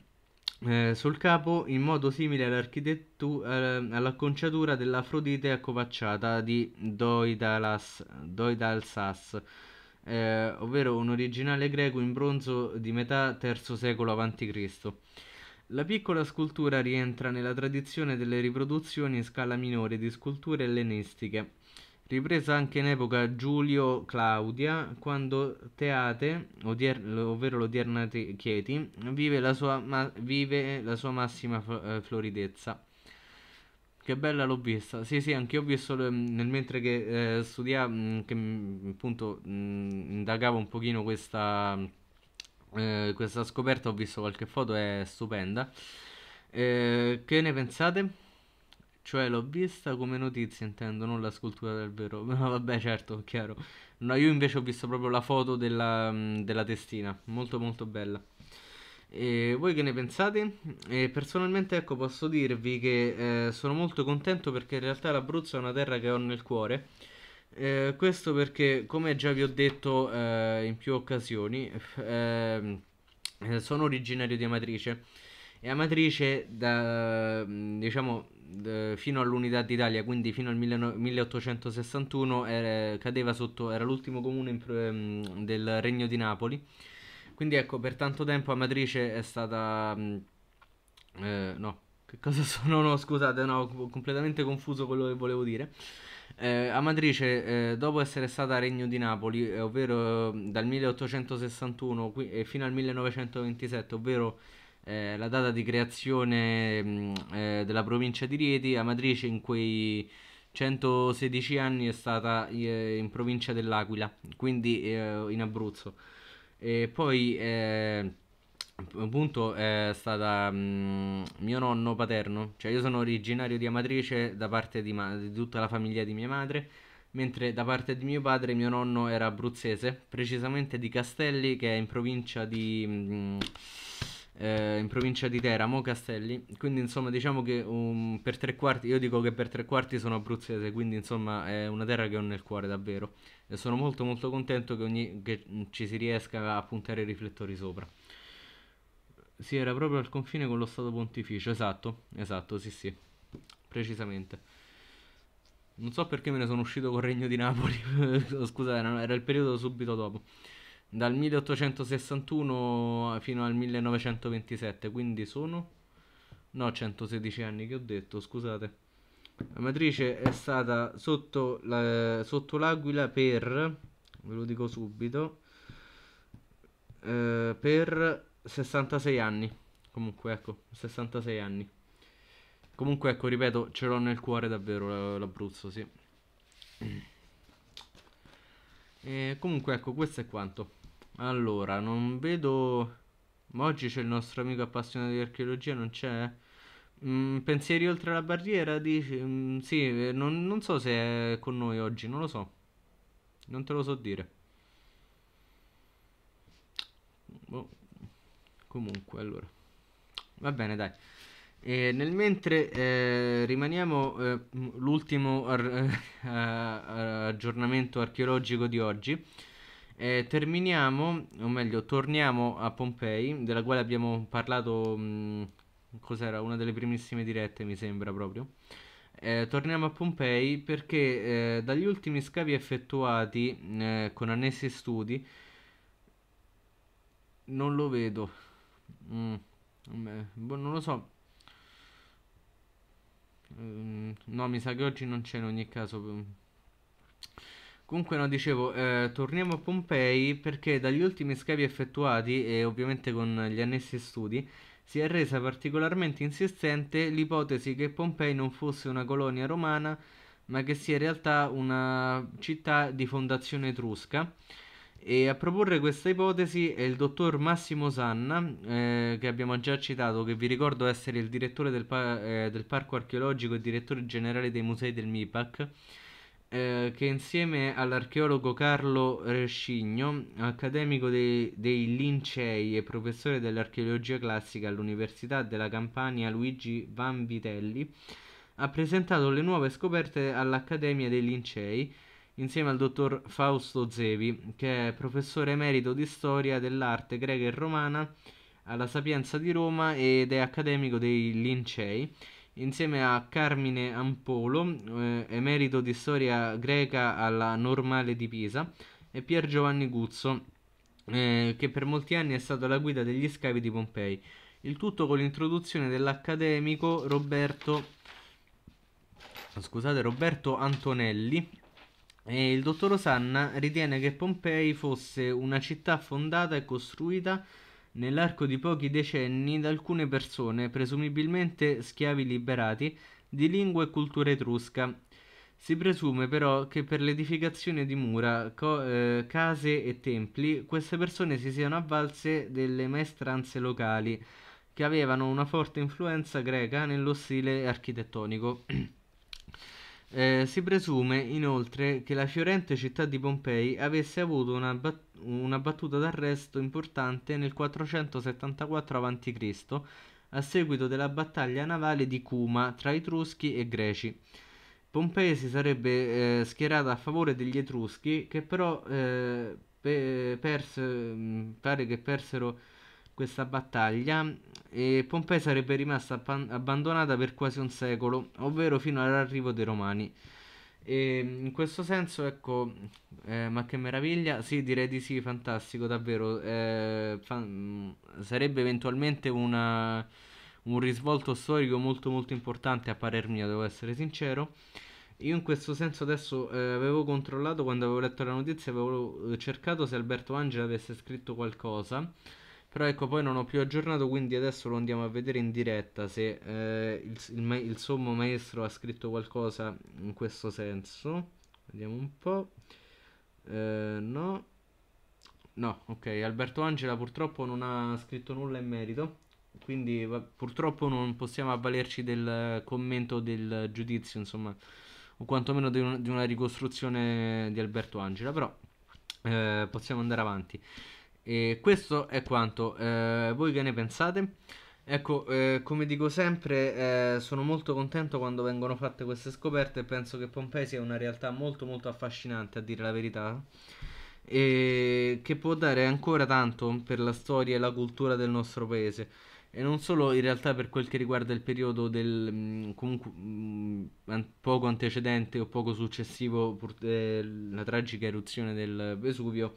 eh, sul capo in modo simile all'acconciatura dell'Afrodite accovacciata di Doidalas, Doidalsas, eh, ovvero un originale greco in bronzo di metà III secolo a.C. La piccola scultura rientra nella tradizione delle riproduzioni in scala minore di sculture ellenistiche, ripresa anche in epoca Giulio Claudia, quando Teate, odier- ovvero l'odierna te- Chieti, vive la sua, ma- vive la sua massima f- eh, floridezza. Che bella l'ho vista. Sì, sì, anche io ho visto l- nel mentre che eh, studiavo, mm, che m- mm, appunto m- mm, indagavo un pochino questa, eh, questa scoperta, ho visto qualche foto, è stupenda. Eh, che ne pensate? Cioè, l'ho vista come notizia, intendo, non la scultura del vero. Ma vabbè, certo, chiaro. No, io invece ho visto proprio la foto della, della testina, molto molto bella. E voi che ne pensate? E personalmente ecco posso dirvi che eh, sono molto contento perché in realtà l'Abruzzo è una terra che ho nel cuore. Eh, questo perché, come già vi ho detto eh, in più occasioni, eh, sono originario di Amatrice. E Amatrice, da, diciamo, fino all'Unità d'Italia, quindi fino al 1861, era, cadeva sotto, era l'ultimo comune in, ehm, del Regno di Napoli. Quindi ecco, per tanto tempo Amatrice è stata... Eh, no, che cosa sono? No, scusate, no, completamente confuso quello che volevo dire. Eh, Amatrice, eh, dopo essere stata Regno di Napoli, eh, ovvero dal 1861 qui, fino al 1927, ovvero eh, la data di creazione mh, mm, eh, della provincia di Rieti, Amatrice in quei 116 anni è stata eh, in provincia dell'Aquila, quindi eh, in Abruzzo. E poi eh, appunto è stata mh, mm, mio nonno paterno, cioè io sono originario di Amatrice da parte di, ma- di tutta la famiglia di mia madre mentre da parte di mio padre mio nonno era abruzzese, precisamente di Castelli che è in provincia di... Mh, mm, eh, in provincia di Teramo, Castelli. Quindi, insomma, diciamo che um, per tre quarti, io dico che per tre quarti sono abruzzese, quindi insomma è una terra che ho nel cuore davvero. E sono molto molto contento che, ogni, che ci si riesca a puntare i riflettori sopra. Sì, era proprio al confine con lo Stato Pontificio, esatto, esatto, sì, sì, precisamente. Non so perché me ne sono uscito col Regno di Napoli, scusa, era il periodo subito dopo dal 1861 fino al 1927, quindi sono... No, 116 anni che ho detto, scusate. La matrice è stata sotto, la, sotto l'Aquila per, ve lo dico subito, eh, per 66 anni. Comunque, ecco, 66 anni. Comunque, ecco, ripeto, ce l'ho nel cuore davvero l'Abruzzo, sì. E eh, comunque, ecco, questo è quanto. Allora, non vedo... Ma oggi c'è il nostro amico appassionato di archeologia, non c'è? Mm, pensieri oltre la barriera? Dici? Mm, sì, eh, non, non so se è con noi oggi, non lo so. Non te lo so dire. Boh. Comunque, allora. Va bene, dai. E nel mentre eh, rimaniamo eh, l'ultimo ar- eh, aggiornamento archeologico di oggi. Eh, terminiamo, o meglio, torniamo a Pompei, della quale abbiamo parlato, mh, cos'era, una delle primissime dirette mi sembra proprio. Eh, torniamo a Pompei perché eh, dagli ultimi scavi effettuati eh, con annessi studi, non lo vedo, mm, beh, boh, non lo so. Mm, no, mi sa che oggi non c'è in ogni caso. Comunque no, dicevo, eh, torniamo a Pompei perché dagli ultimi scavi effettuati e ovviamente con gli annessi studi si è resa particolarmente insistente l'ipotesi che Pompei non fosse una colonia romana ma che sia in realtà una città di fondazione etrusca. E a proporre questa ipotesi è il dottor Massimo Sanna, eh, che abbiamo già citato, che vi ricordo essere il direttore del, pa- eh, del parco archeologico e direttore generale dei musei del MIPAC eh, che insieme all'archeologo Carlo Rescigno, accademico dei, dei Lincei e professore dell'archeologia classica all'Università della Campania Luigi Vanvitelli, ha presentato le nuove scoperte all'Accademia dei Lincei insieme al dottor Fausto Zevi, che è professore emerito di storia dell'arte greca e romana alla Sapienza di Roma ed è accademico dei Lincei insieme a Carmine Ampolo, eh, emerito di storia greca alla Normale di Pisa, e Pier Giovanni Guzzo, eh, che per molti anni è stato la guida degli scavi di Pompei. Il tutto con l'introduzione dell'accademico Roberto, scusate, Roberto Antonelli. E il dottor Osanna ritiene che Pompei fosse una città fondata e costruita nell'arco di pochi decenni da alcune persone, presumibilmente schiavi liberati, di lingua e cultura etrusca. Si presume però che per l'edificazione di mura, co- eh, case e templi queste persone si siano avvalse delle maestranze locali, che avevano una forte influenza greca nello stile architettonico. Eh, si presume inoltre che la fiorente città di Pompei avesse avuto una, bat- una battuta d'arresto importante nel 474 a.C., a seguito della battaglia navale di Cuma tra Etruschi e Greci. Pompei si sarebbe eh, schierata a favore degli Etruschi, che però eh, pe- perse, pare che persero questa battaglia e Pompei sarebbe rimasta abbandonata per quasi un secolo, ovvero fino all'arrivo dei Romani. E in questo senso, ecco, eh, ma che meraviglia, sì, direi di sì, fantastico, davvero. Eh, fan sarebbe eventualmente una, un risvolto storico molto molto importante a parer mio, devo essere sincero. Io in questo senso adesso eh, avevo controllato quando avevo letto la notizia, avevo eh, cercato se Alberto Angela avesse scritto qualcosa però ecco, poi non ho più aggiornato, quindi adesso lo andiamo a vedere in diretta se eh, il, il, il, sommo maestro ha scritto qualcosa in questo senso. Vediamo un po'. Eh, no. No, ok, Alberto Angela purtroppo non ha scritto nulla in merito, quindi va, purtroppo non possiamo avvalerci del commento del giudizio, insomma, o quantomeno di, un, di una ricostruzione di Alberto Angela, però eh, possiamo andare avanti. E questo è quanto. Eh, voi che ne pensate? Ecco, eh, come dico sempre, eh, sono molto contento quando vengono fatte queste scoperte e penso che Pompei sia una realtà molto molto affascinante, a dire la verità, e che può dare ancora tanto per la storia e la cultura del nostro paese. E non solo in realtà per quel che riguarda il periodo del mm, comunque, mm, poco antecedente o poco successivo alla eh, tragica eruzione del Vesuvio,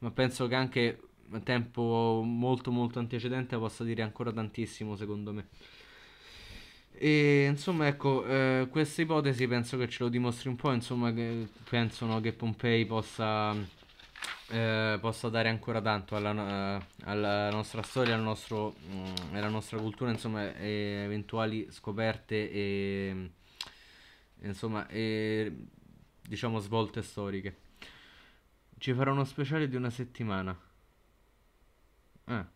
ma penso che anche tempo molto molto antecedente possa dire ancora tantissimo secondo me. E insomma, ecco, eh, questa ipotesi penso che ce lo dimostri un po'. Insomma, che pensano che Pompei possa, eh, possa dare ancora tanto alla, eh, alla nostra storia, al nostro, mh, mm, alla nostra cultura, insomma, e eventuali scoperte e insomma, e, diciamo svolte storiche. Ci farà uno speciale di una settimana. Ah.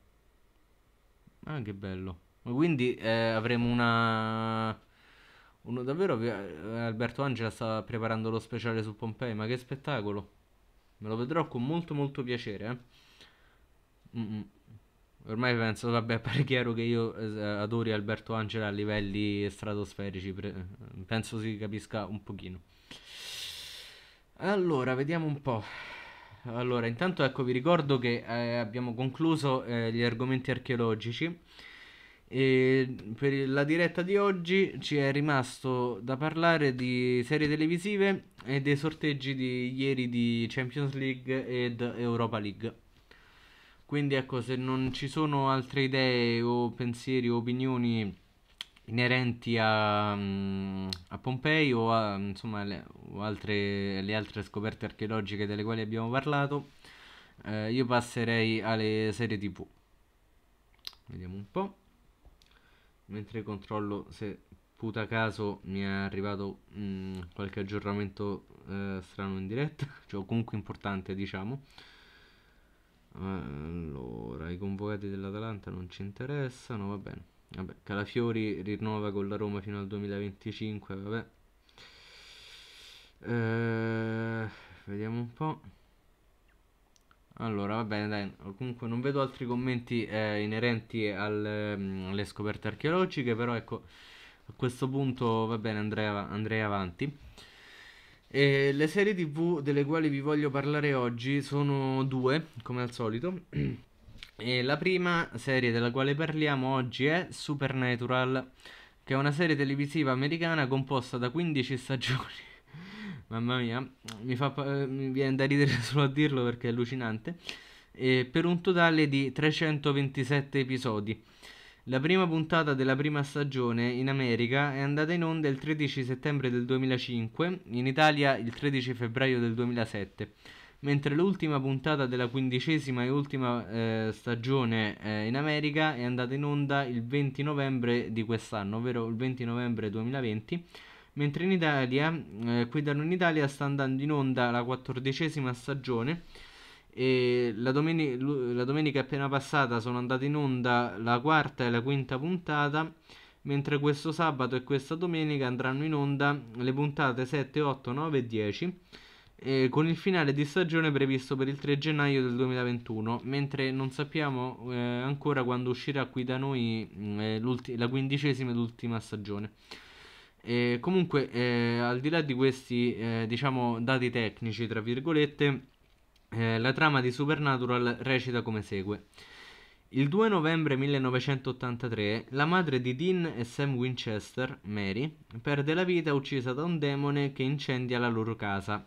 ah, che bello. Quindi eh, avremo una... Uno, davvero eh, Alberto Angela sta preparando lo speciale su Pompei, ma che spettacolo. Me lo vedrò con molto molto piacere. Eh? Mm -mm. Ormai penso, vabbè, appare chiaro che io eh, adori Alberto Angela a livelli stratosferici, penso si capisca un pochino. Allora, vediamo un po'. Allora, intanto ecco, vi ricordo che eh, abbiamo concluso eh, gli argomenti archeologici e per la diretta di oggi ci è rimasto da parlare di serie televisive e dei sorteggi di ieri di Champions League ed Europa League. Quindi ecco, se non ci sono altre idee o pensieri o opinioni inerenti a, mm, a Pompei o a insomma, le, o altre, le altre scoperte archeologiche delle quali abbiamo parlato, eh, io passerei alle serie tv. Vediamo un po'. Mentre controllo se puta caso mi è arrivato mh, mm, qualche aggiornamento eh, strano in diretta, cioè comunque importante diciamo. Allora, i convocati dell'Atalanta non ci interessano, va bene. Vabbè, Calafiori rinnova con la Roma fino al 2025, vabbè. Eh, vediamo un po'. Allora, va bene, dai. Comunque non vedo altri commenti eh, inerenti al, mh, mm, alle scoperte archeologiche, però ecco, a questo punto va bene, andrei, av andrei avanti. E le serie tv delle quali vi voglio parlare oggi sono due, come al solito. E la prima serie della quale parliamo oggi è Supernatural, che è una serie televisiva americana composta da 15 stagioni. Mamma mia, mi, fa, eh, mi viene da ridere solo a dirlo perché è allucinante. E per un totale di 327 episodi. La prima puntata della prima stagione in America è andata in onda il 13 settembre del 2005, in Italia il 13 febbraio del 2007 mentre l'ultima puntata della quindicesima e ultima eh, stagione eh, in America è andata in onda il 20 novembre di quest'anno, ovvero il 20 novembre 2020, mentre in Italia, eh, qui da noi in Italia, sta andando in onda la quattordicesima stagione. E la, domeni- la domenica appena passata sono andate in onda la quarta e la quinta puntata mentre questo sabato e questa domenica andranno in onda le puntate 7, 8, 9 e 10 eh, con il finale di stagione previsto per il 3 gennaio del 2021, mentre non sappiamo eh, ancora quando uscirà qui da noi mm, eh, la quindicesima ed ultima stagione. comunque, eh, al di là di questi eh, diciamo, dati tecnici, tra virgolette, eh, la trama di Supernatural recita come segue. Il 2 novembre 1983 la madre di Dean e Sam Winchester, Mary, perde la vita uccisa da un demone che incendia la loro casa.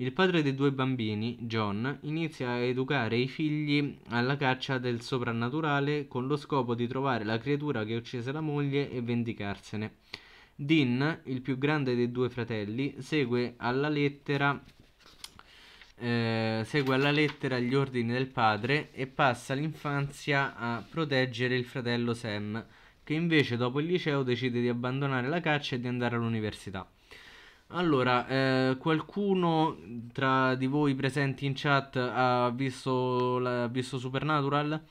Il padre dei due bambini, John, inizia a educare i figli alla caccia del soprannaturale con lo scopo di trovare la creatura che uccise la moglie e vendicarsene. Dean, il più grande dei due fratelli, segue alla lettera eh, segue alla lettera gli ordini del padre e passa l'infanzia a proteggere il fratello Sam, che invece dopo il liceo decide di abbandonare la caccia e di andare all'università. Allora, eh, qualcuno tra di voi presenti in chat ha visto, ha visto Supernatural?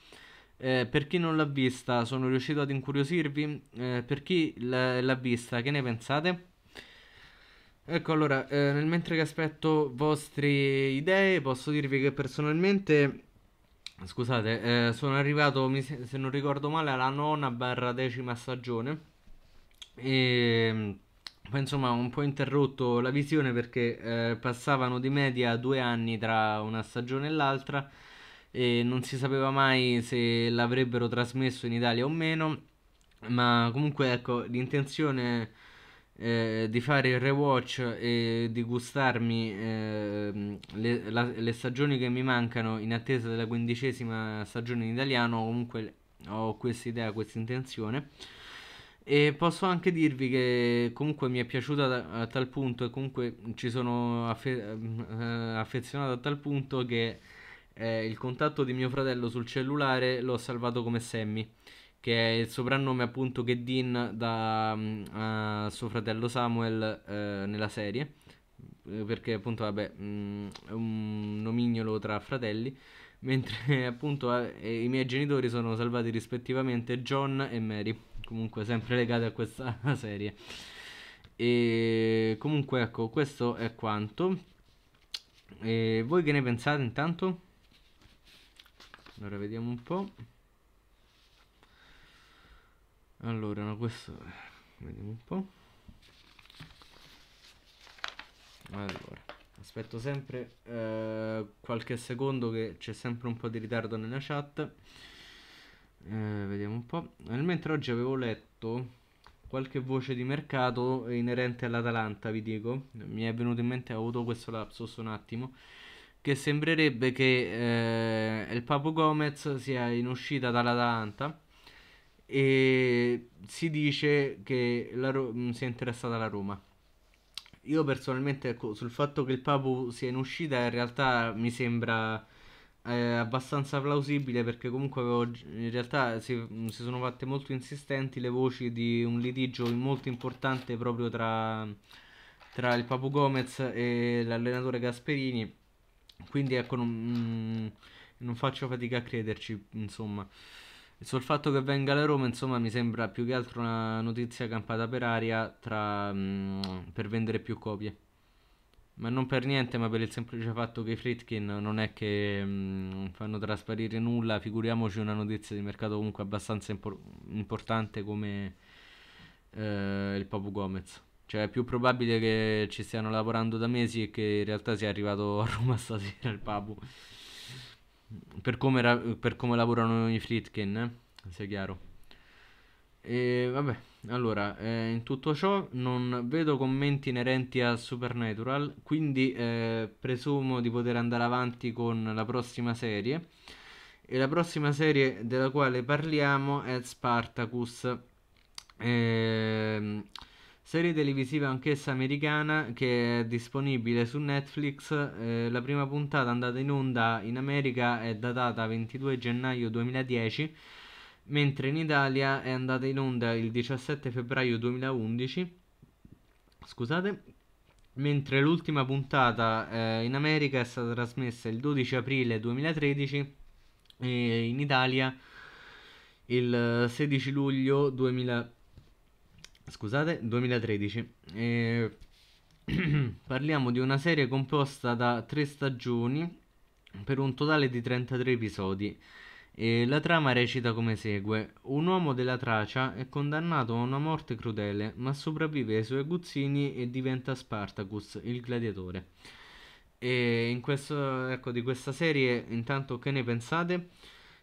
Eh, per chi non l'ha vista, sono riuscito ad incuriosirvi. Eh, per chi l'ha vista, che ne pensate? Ecco, allora, eh, nel mentre che aspetto vostre idee, posso dirvi che personalmente Scusate, eh, sono arrivato, se non ricordo male, alla nona barra decima stagione. E ehm, insomma ho un po' interrotto la visione perché eh, passavano di media due anni tra una stagione e l'altra e non si sapeva mai se l'avrebbero trasmesso in Italia o meno ma comunque ecco l'intenzione eh, di fare il rewatch e di gustarmi eh, le, la, le stagioni che mi mancano in attesa della quindicesima stagione in italiano comunque ho questa idea, questa intenzione e posso anche dirvi che comunque mi è piaciuta a tal punto e comunque ci sono affe- mm, eh, affezionato a tal punto che eh, il contatto di mio fratello sul cellulare l'ho salvato come Sammy, che è il soprannome appunto che Dean dà mm, a suo fratello Samuel eh, nella serie, eh, perché appunto vabbè mh, mm, è un nomignolo tra fratelli mentre appunto eh, i miei genitori sono salvati rispettivamente John e Mary comunque sempre legate a questa serie. E comunque ecco, questo è quanto. E voi che ne pensate intanto? Allora vediamo un po'. Allora, no, questo vediamo un po'. Allora, aspetto sempre eh, qualche secondo che c'è sempre un po' di ritardo nella chat. Eh, vediamo un po'. Nel mentre oggi avevo letto qualche voce di mercato inerente all'Atalanta, vi dico. Mi è venuto in mente, ho avuto questo lapsus un attimo. Che sembrerebbe che eh, il Papo Gomez sia in uscita dall'Atalanta e si dice che la Ro- mm, sia interessata alla Roma. Io personalmente ecco, sul fatto che il Papo sia in uscita in realtà mi sembra eh, abbastanza plausibile perché comunque avevo, in realtà si, si, sono fatte molto insistenti le voci di un litigio molto importante proprio tra, tra il Papu Gomez e l'allenatore Gasperini quindi ecco non, mm, non, faccio fatica a crederci insomma sul fatto che venga la Roma insomma mi sembra più che altro una notizia campata per aria tra, mh, mm, per vendere più copie ma non per niente, ma per il semplice fatto che i Fritkin non è che mh, mm, fanno trasparire nulla, figuriamoci una notizia di mercato comunque abbastanza impor- importante come eh, il Papu Gomez. Cioè è più probabile che ci stiano lavorando da mesi e che in realtà sia arrivato a Roma stasera il Papu. Per come, ra- per come lavorano i Fritkin, eh? se chiaro. E vabbè, allora, eh, in tutto ciò non vedo commenti inerenti a Supernatural, quindi eh, presumo di poter andare avanti con la prossima serie. E la prossima serie della quale parliamo è Spartacus, eh, serie televisiva anch'essa americana che è disponibile su Netflix. Eh, la prima puntata andata in onda in America è datata 22 gennaio 2010 mentre in Italia è andata in onda il 17 febbraio 2011, scusate, mentre l'ultima puntata eh, in America è stata trasmessa il 12 aprile 2013 e in Italia il 16 eh, luglio 2000, scusate, 2013. E parliamo di una serie composta da tre stagioni per un totale di 33 episodi. E la trama recita come segue: un uomo della Tracia è condannato a una morte crudele, ma sopravvive ai suoi aguzzini e diventa Spartacus, il gladiatore. E in questo, ecco, di questa serie, intanto che ne pensate?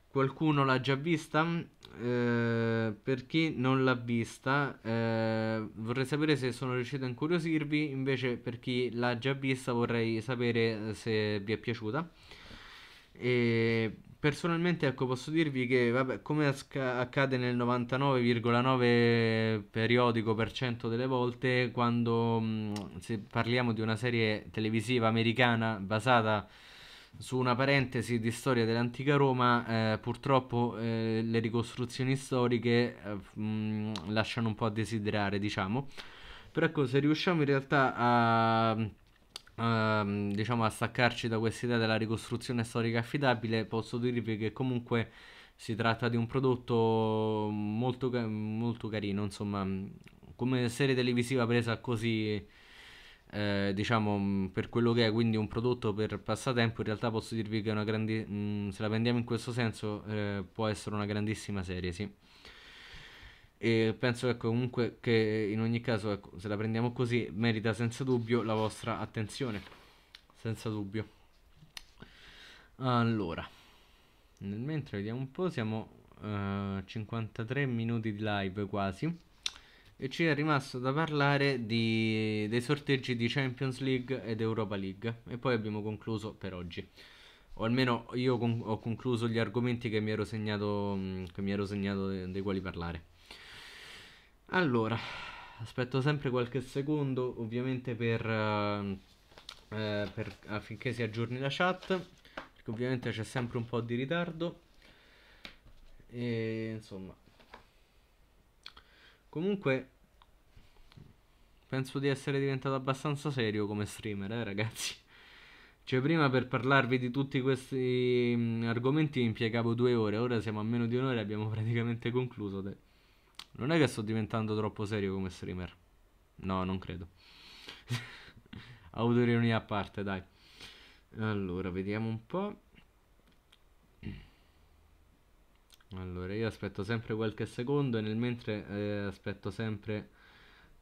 Qualcuno l'ha già vista? Eh, per chi non l'ha vista, eh, vorrei sapere se sono riuscito a incuriosirvi. Invece, per chi l'ha già vista, vorrei sapere eh, se vi è piaciuta. E Personalmente, ecco, posso dirvi che, vabbè, come accade nel 99,9 periodico per cento delle volte, quando mh, mhmm, se parliamo di una serie televisiva americana basata su una parentesi di storia dell'antica Roma, eh, purtroppo eh, le ricostruzioni storiche eh, mh, mhmm, lasciano un po' a desiderare, diciamo. Però ecco, se riusciamo in realtà a ehm, diciamo a staccarci da questa idea della ricostruzione storica affidabile, posso dirvi che comunque si tratta di un prodotto molto, molto carino, insomma, come serie televisiva presa così, eh, diciamo, per quello che è, quindi un prodotto per passatempo, in realtà posso dirvi che è una grandi- mh, mm, se la prendiamo in questo senso eh, può essere una grandissima serie, sì e penso che comunque che in ogni caso ecco, se la prendiamo così merita senza dubbio la vostra attenzione senza dubbio allora nel mentre vediamo un po' siamo uh, eh, 53 minuti di live quasi e ci è rimasto da parlare di, dei sorteggi di Champions League ed Europa League e poi abbiamo concluso per oggi o almeno io con- ho concluso gli argomenti che mi ero segnato, mh, mi ero segnato de- dei quali parlare allora, aspetto sempre qualche secondo ovviamente per, eh, eh, per, affinché si aggiorni la chat, perché ovviamente c'è sempre un po' di ritardo. E insomma, comunque penso di essere diventato abbastanza serio come streamer, eh, ragazzi. Cioè, prima per parlarvi di tutti questi mm, argomenti impiegavo due ore, ora siamo a meno di un'ora e abbiamo praticamente concluso. Non è che sto diventando troppo serio come streamer. No, non credo. Autoironia a parte, dai. Allora, vediamo un po'. Allora, io aspetto sempre qualche secondo e nel mentre eh, aspetto sempre...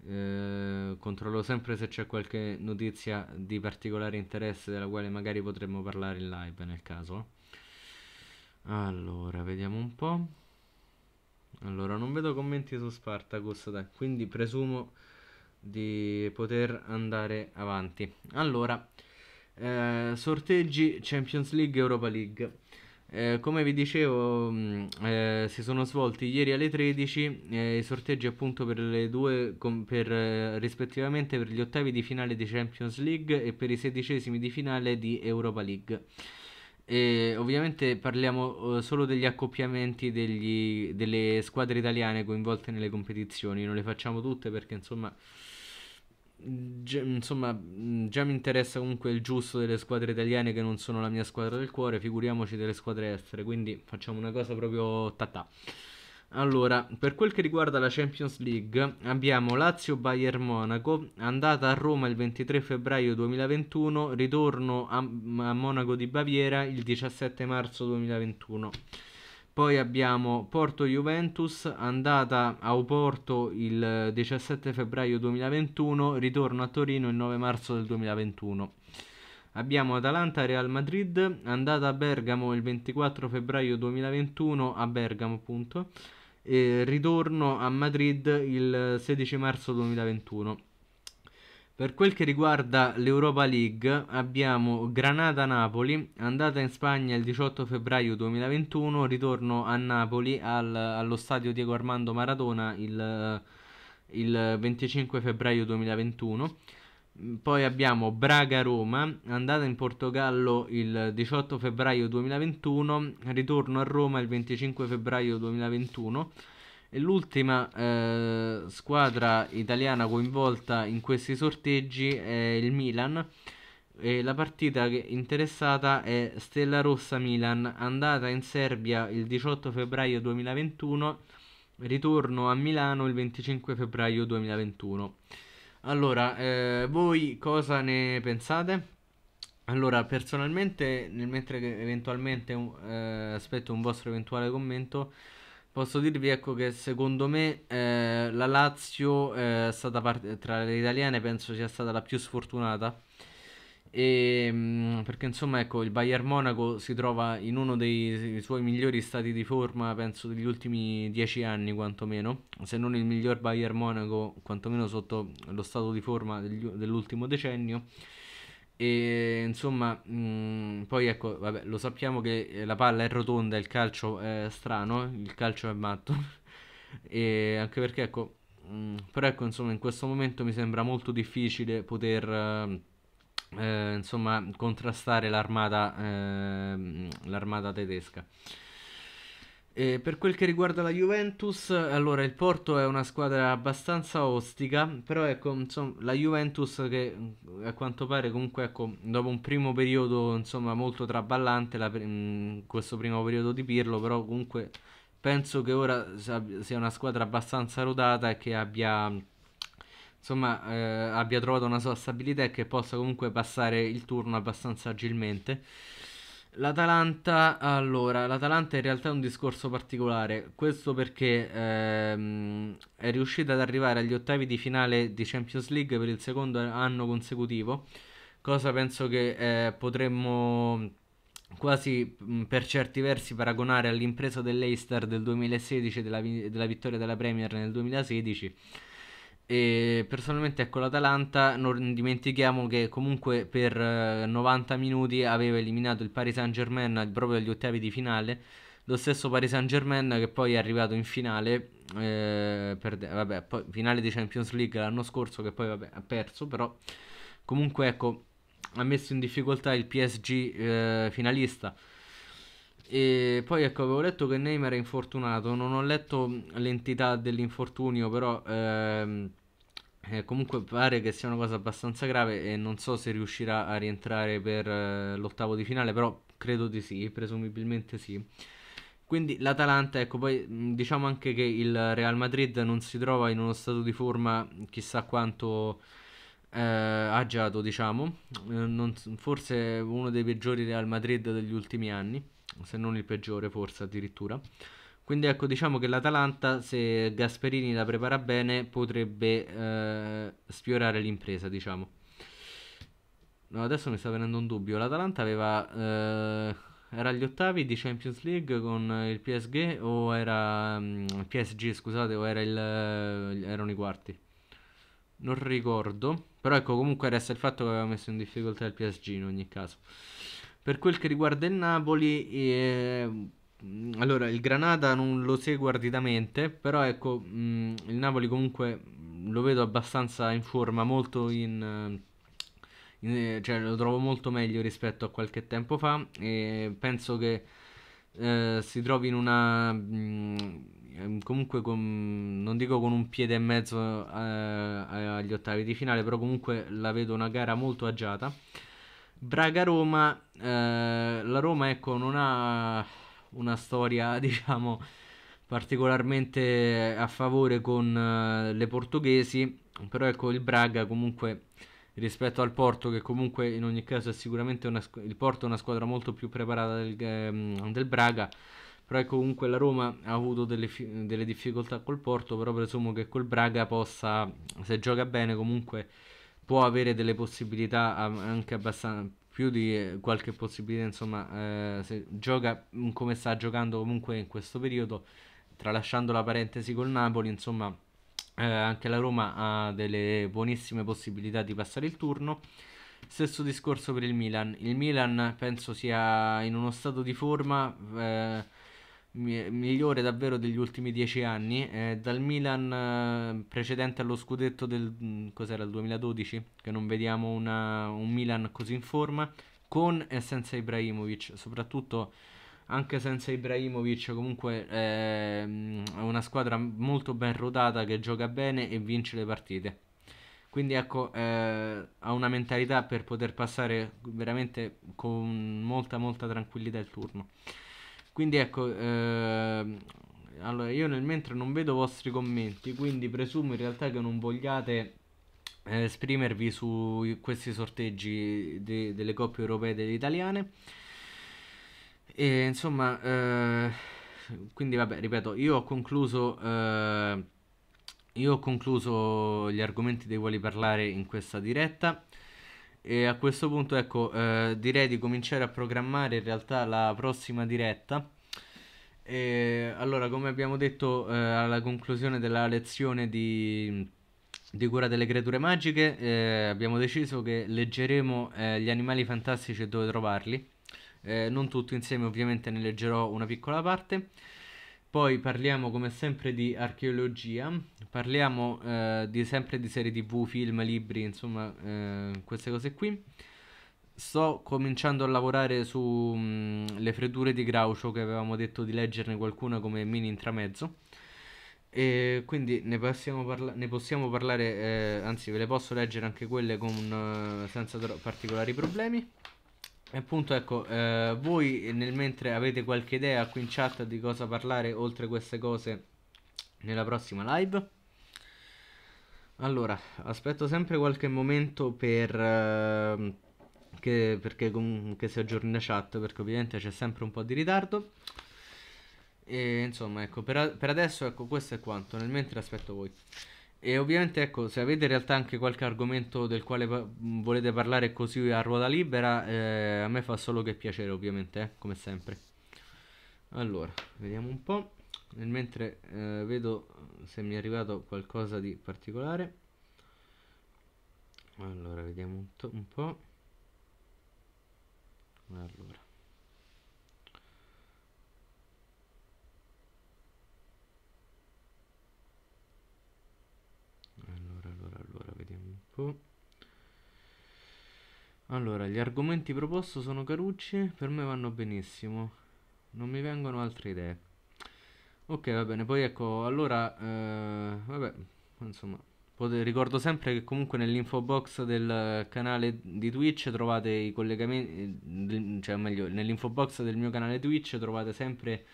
Eh, controllo sempre se c'è qualche notizia di particolare interesse della quale magari potremmo parlare in live nel caso. Allora, vediamo un po'. Allora, non vedo commenti su Spartacus, dai, quindi presumo di poter andare avanti. Allora, eh, sorteggi Champions League Europa League. Eh, come vi dicevo, mh, mm, eh, si sono svolti ieri alle 13 eh, i sorteggi appunto per le due, com- per, eh, rispettivamente per gli ottavi di finale di Champions League e per i sedicesimi di finale di Europa League. E ovviamente parliamo eh, solo degli accoppiamenti degli, delle squadre italiane coinvolte nelle competizioni, non le facciamo tutte perché insomma, già, insomma, già mi interessa comunque il giusto delle squadre italiane che non sono la mia squadra del cuore, figuriamoci delle squadre estere, quindi facciamo una cosa proprio tatà. Allora, per quel che riguarda la Champions League, abbiamo Lazio-Bayern Monaco, andata a Roma il 23 febbraio 2021, ritorno a, a Monaco di Baviera il 17 marzo 2021. Poi abbiamo Porto-Juventus, andata a Oporto il 17 febbraio 2021, ritorno a Torino il 9 marzo del 2021. Abbiamo Atalanta-Real Madrid, andata a Bergamo il 24 febbraio 2021, a Bergamo appunto, e ritorno a Madrid il 16 marzo 2021. Per quel che riguarda l'Europa League abbiamo Granada-Napoli, andata in Spagna il 18 febbraio 2021, ritorno a Napoli al, allo stadio Diego Armando Maradona il, il 25 febbraio 2021. Mm, poi abbiamo Braga-Roma, andata in Portogallo il 18 febbraio 2021, ritorno a Roma il 25 febbraio 2021. E l'ultima eh, squadra italiana coinvolta in questi sorteggi è il Milan. E la partita interessata è Stella Rossa Milan, andata in Serbia il 18 febbraio 2021, ritorno a Milano il 25 febbraio 2021. Allora, eh, voi cosa ne pensate? Allora, personalmente, nel mentre che eventualmente eh, aspetto un vostro eventuale commento, posso dirvi ecco che secondo me eh, la Lazio eh, è stata parte tra le italiane penso sia stata la più sfortunata e, ehm, perché insomma ecco, il Bayern Monaco si trova in uno dei suoi migliori stati di forma penso degli ultimi dieci anni quantomeno se non il miglior Bayern Monaco quantomeno sotto lo stato di forma degli, dell'ultimo decennio e insomma mh, mm, poi ecco vabbè, lo sappiamo che eh, la palla è rotonda il calcio è strano il calcio è matto e anche perché ecco mh, mm, però ecco insomma in questo momento mi sembra molto difficile poter uh, eh, insomma, contrastare l'armata, eh, l'armata tedesca. E per quel che riguarda la Juventus, allora il Porto è una squadra abbastanza ostica, però ecco, insomma, la Juventus che a quanto pare comunque ecco, dopo un primo periodo insomma, molto traballante, la, questo primo periodo di Pirlo, però comunque penso che ora sia una squadra abbastanza rodata e che abbia insomma eh, abbia trovato una sua stabilità e che possa comunque passare il turno abbastanza agilmente. L'Atalanta, allora, l'Atalanta in realtà è un discorso particolare, questo perché ehm, è riuscita ad arrivare agli ottavi di finale di Champions League per il secondo anno consecutivo, cosa penso che eh, potremmo quasi mh, mm, per certi versi paragonare all'impresa dell'Eister del 2016 della, vi- della vittoria della Premier nel 2016 e personalmente ecco l'Atalanta, non dimentichiamo che comunque per 90 eh, minuti aveva eliminato il Paris Saint Germain proprio agli ottavi di finale, lo stesso Paris Saint Germain che poi è arrivato in finale, eh, per, vabbè, poi, finale di Champions League l'anno scorso che poi vabbè, ha perso, però comunque ecco ha messo in difficoltà il PSG eh, finalista. E poi ecco, avevo letto che Neymar è infortunato, non ho letto l'entità dell'infortunio, però ehm, eh, comunque pare che sia una cosa abbastanza grave e non so se riuscirà a rientrare per eh, l'ottavo di finale, però credo di sì, presumibilmente sì. Quindi l'Atalanta, ecco, poi mm, diciamo anche che il Real Madrid non si trova in uno stato di forma chissà quanto eh, agiato, diciamo, eh, non, forse uno dei peggiori Real Madrid degli ultimi anni se non il peggiore forse addirittura. Quindi ecco, diciamo che l'Atalanta, se Gasperini la prepara bene, potrebbe eh, sfiorare l'impresa, diciamo. No, adesso mi sta venendo un dubbio. L'Atalanta aveva... Eh, era agli ottavi di Champions League con il PSG o era... Il mm, PSG, scusate, o era il, eh, erano i quarti? Non ricordo. Però ecco, comunque resta il fatto che aveva messo in difficoltà il PSG in ogni caso. Per quel che riguarda il Napoli, eh, allora il Granada non lo seguo arditamente, però ecco, mh, mm, il Napoli comunque lo vedo abbastanza in forma, molto in... in eh, cioè lo trovo molto meglio rispetto a qualche tempo fa e penso che eh, si trovi in una... Mh, mm, eh, comunque con, non dico con un piede e mezzo eh, agli ottavi di finale, però comunque la vedo una gara molto agiata. Braga-Roma, eh, la Roma ecco non ha una storia diciamo particolarmente a favore con eh, le portoghesi, però ecco il Braga comunque rispetto al Porto che comunque in ogni caso è sicuramente una, il Porto è una squadra molto più preparata del, ehm, del Braga, però ecco comunque la Roma ha avuto delle, delle difficoltà col Porto, però presumo che col Braga possa, se gioca bene comunque può avere delle possibilità anche abbastanza più di eh, qualche possibilità, insomma, eh, se gioca mm, come sta giocando comunque in questo periodo, tralasciando la parentesi col Napoli, insomma, eh, anche la Roma ha delle buonissime possibilità di passare il turno. Stesso discorso per il Milan. Il Milan penso sia in uno stato di forma eh, migliore davvero degli ultimi dieci anni, eh, dal Milan eh, precedente allo scudetto del mm, cos'era, il 2012, che non vediamo una, un Milan così in forma, con e senza Ibrahimovic, soprattutto anche senza Ibrahimovic comunque eh, è una squadra molto ben rodata che gioca bene e vince le partite. Quindi ecco, eh, ha una mentalità per poter passare veramente con molta molta tranquillità il turno. Quindi ecco, ehm, allora io nel mentre non vedo vostri commenti, quindi presumo in realtà che non vogliate eh, esprimervi su questi sorteggi de delle coppie europee e delle italiane. E insomma, eh, quindi vabbè, ripeto, io ho concluso... Eh, io ho concluso gli argomenti dei quali parlare in questa diretta. E a questo punto, ecco, eh, direi di cominciare a programmare in realtà la prossima diretta. E, allora, come abbiamo detto eh, alla conclusione della lezione di, di cura delle creature magiche, eh, abbiamo deciso che leggeremo eh, gli animali fantastici e dove trovarli. Eh, non tutti insieme, ovviamente, ne leggerò una piccola parte. Poi parliamo come sempre di archeologia, parliamo eh, di, sempre di serie tv, film, libri, insomma eh, queste cose qui. Sto cominciando a lavorare sulle mm, fredure di Graucio che avevamo detto di leggerne qualcuna come mini intramezzo. E quindi ne, parla ne possiamo parlare, eh, anzi ve le posso leggere anche quelle con, eh, senza particolari problemi. E appunto, ecco, eh, voi nel mentre avete qualche idea qui in chat di cosa parlare oltre queste cose nella prossima live? Allora, aspetto sempre qualche momento per... Eh, che, perché comunque si aggiorni la chat, perché ovviamente c'è sempre un po' di ritardo. E insomma, ecco, per, per adesso, ecco, questo è quanto, nel mentre aspetto voi. E ovviamente ecco, se avete in realtà anche qualche argomento del quale pa- volete parlare così a ruota libera, eh, a me fa solo che piacere ovviamente, eh, come sempre. Allora, vediamo un po'. Nel mentre eh, vedo se mi è arrivato qualcosa di particolare. Allora, vediamo un, to- un po'. Allora. Fu. Ecco. Allora, gli argomenti proposto sono carucci, per me vanno benissimo. Non mi vengono altre idee. Ok, va bene, poi ecco, allora, eh, vabbè, insomma, ricordo sempre che comunque nell'info box del canale di Twitch trovate i collegamenti, eh, cioè meglio, nell'info box del mio canale Twitch trovate sempre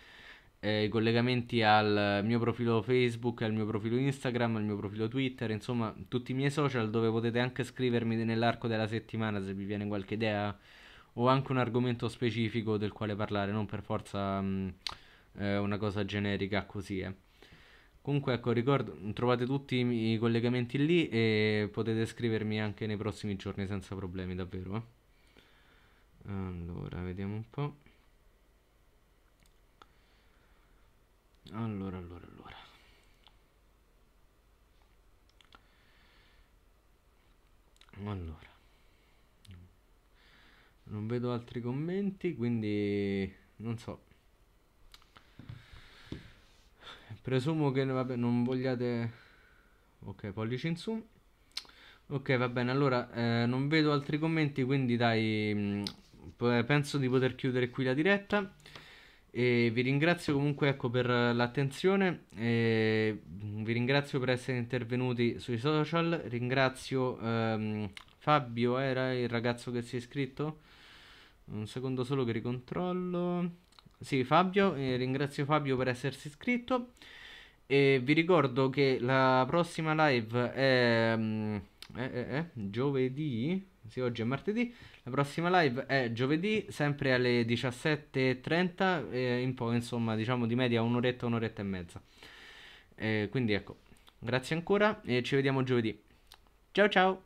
eh, i collegamenti al mio profilo Facebook, al mio profilo Instagram, al mio profilo Twitter, insomma tutti i miei social dove potete anche scrivermi nell'arco della settimana se vi viene qualche idea o anche un argomento specifico del quale parlare, non per forza mh, mm, eh, una cosa generica così. Eh. Comunque ecco, ricordo, trovate tutti i collegamenti lì e potete scrivermi anche nei prossimi giorni senza problemi, davvero. Eh. Allora, vediamo un po'. Allora, allora, allora. Allora. Non vedo altri commenti, quindi non so. Presumo che vabbè, non vogliate... Ok, pollice in su. Ok, va bene, allora eh, non vedo altri commenti, quindi dai, mm, penso di poter chiudere qui la diretta. E vi ringrazio comunque ecco, per l'attenzione, mm, vi ringrazio per essere intervenuti sui social, ringrazio ehm, Fabio, era il ragazzo che si è iscritto? Un secondo solo che ricontrollo. Sì, Fabio, eh, ringrazio Fabio per essersi iscritto e vi ricordo che la prossima live è, è, è, è giovedì sì, oggi è martedì. La prossima live è giovedì, sempre alle 17.30 eh, in poi, insomma, diciamo di media un'oretta, un'oretta e mezza. Eh, quindi ecco, grazie ancora e ci vediamo giovedì. Ciao ciao!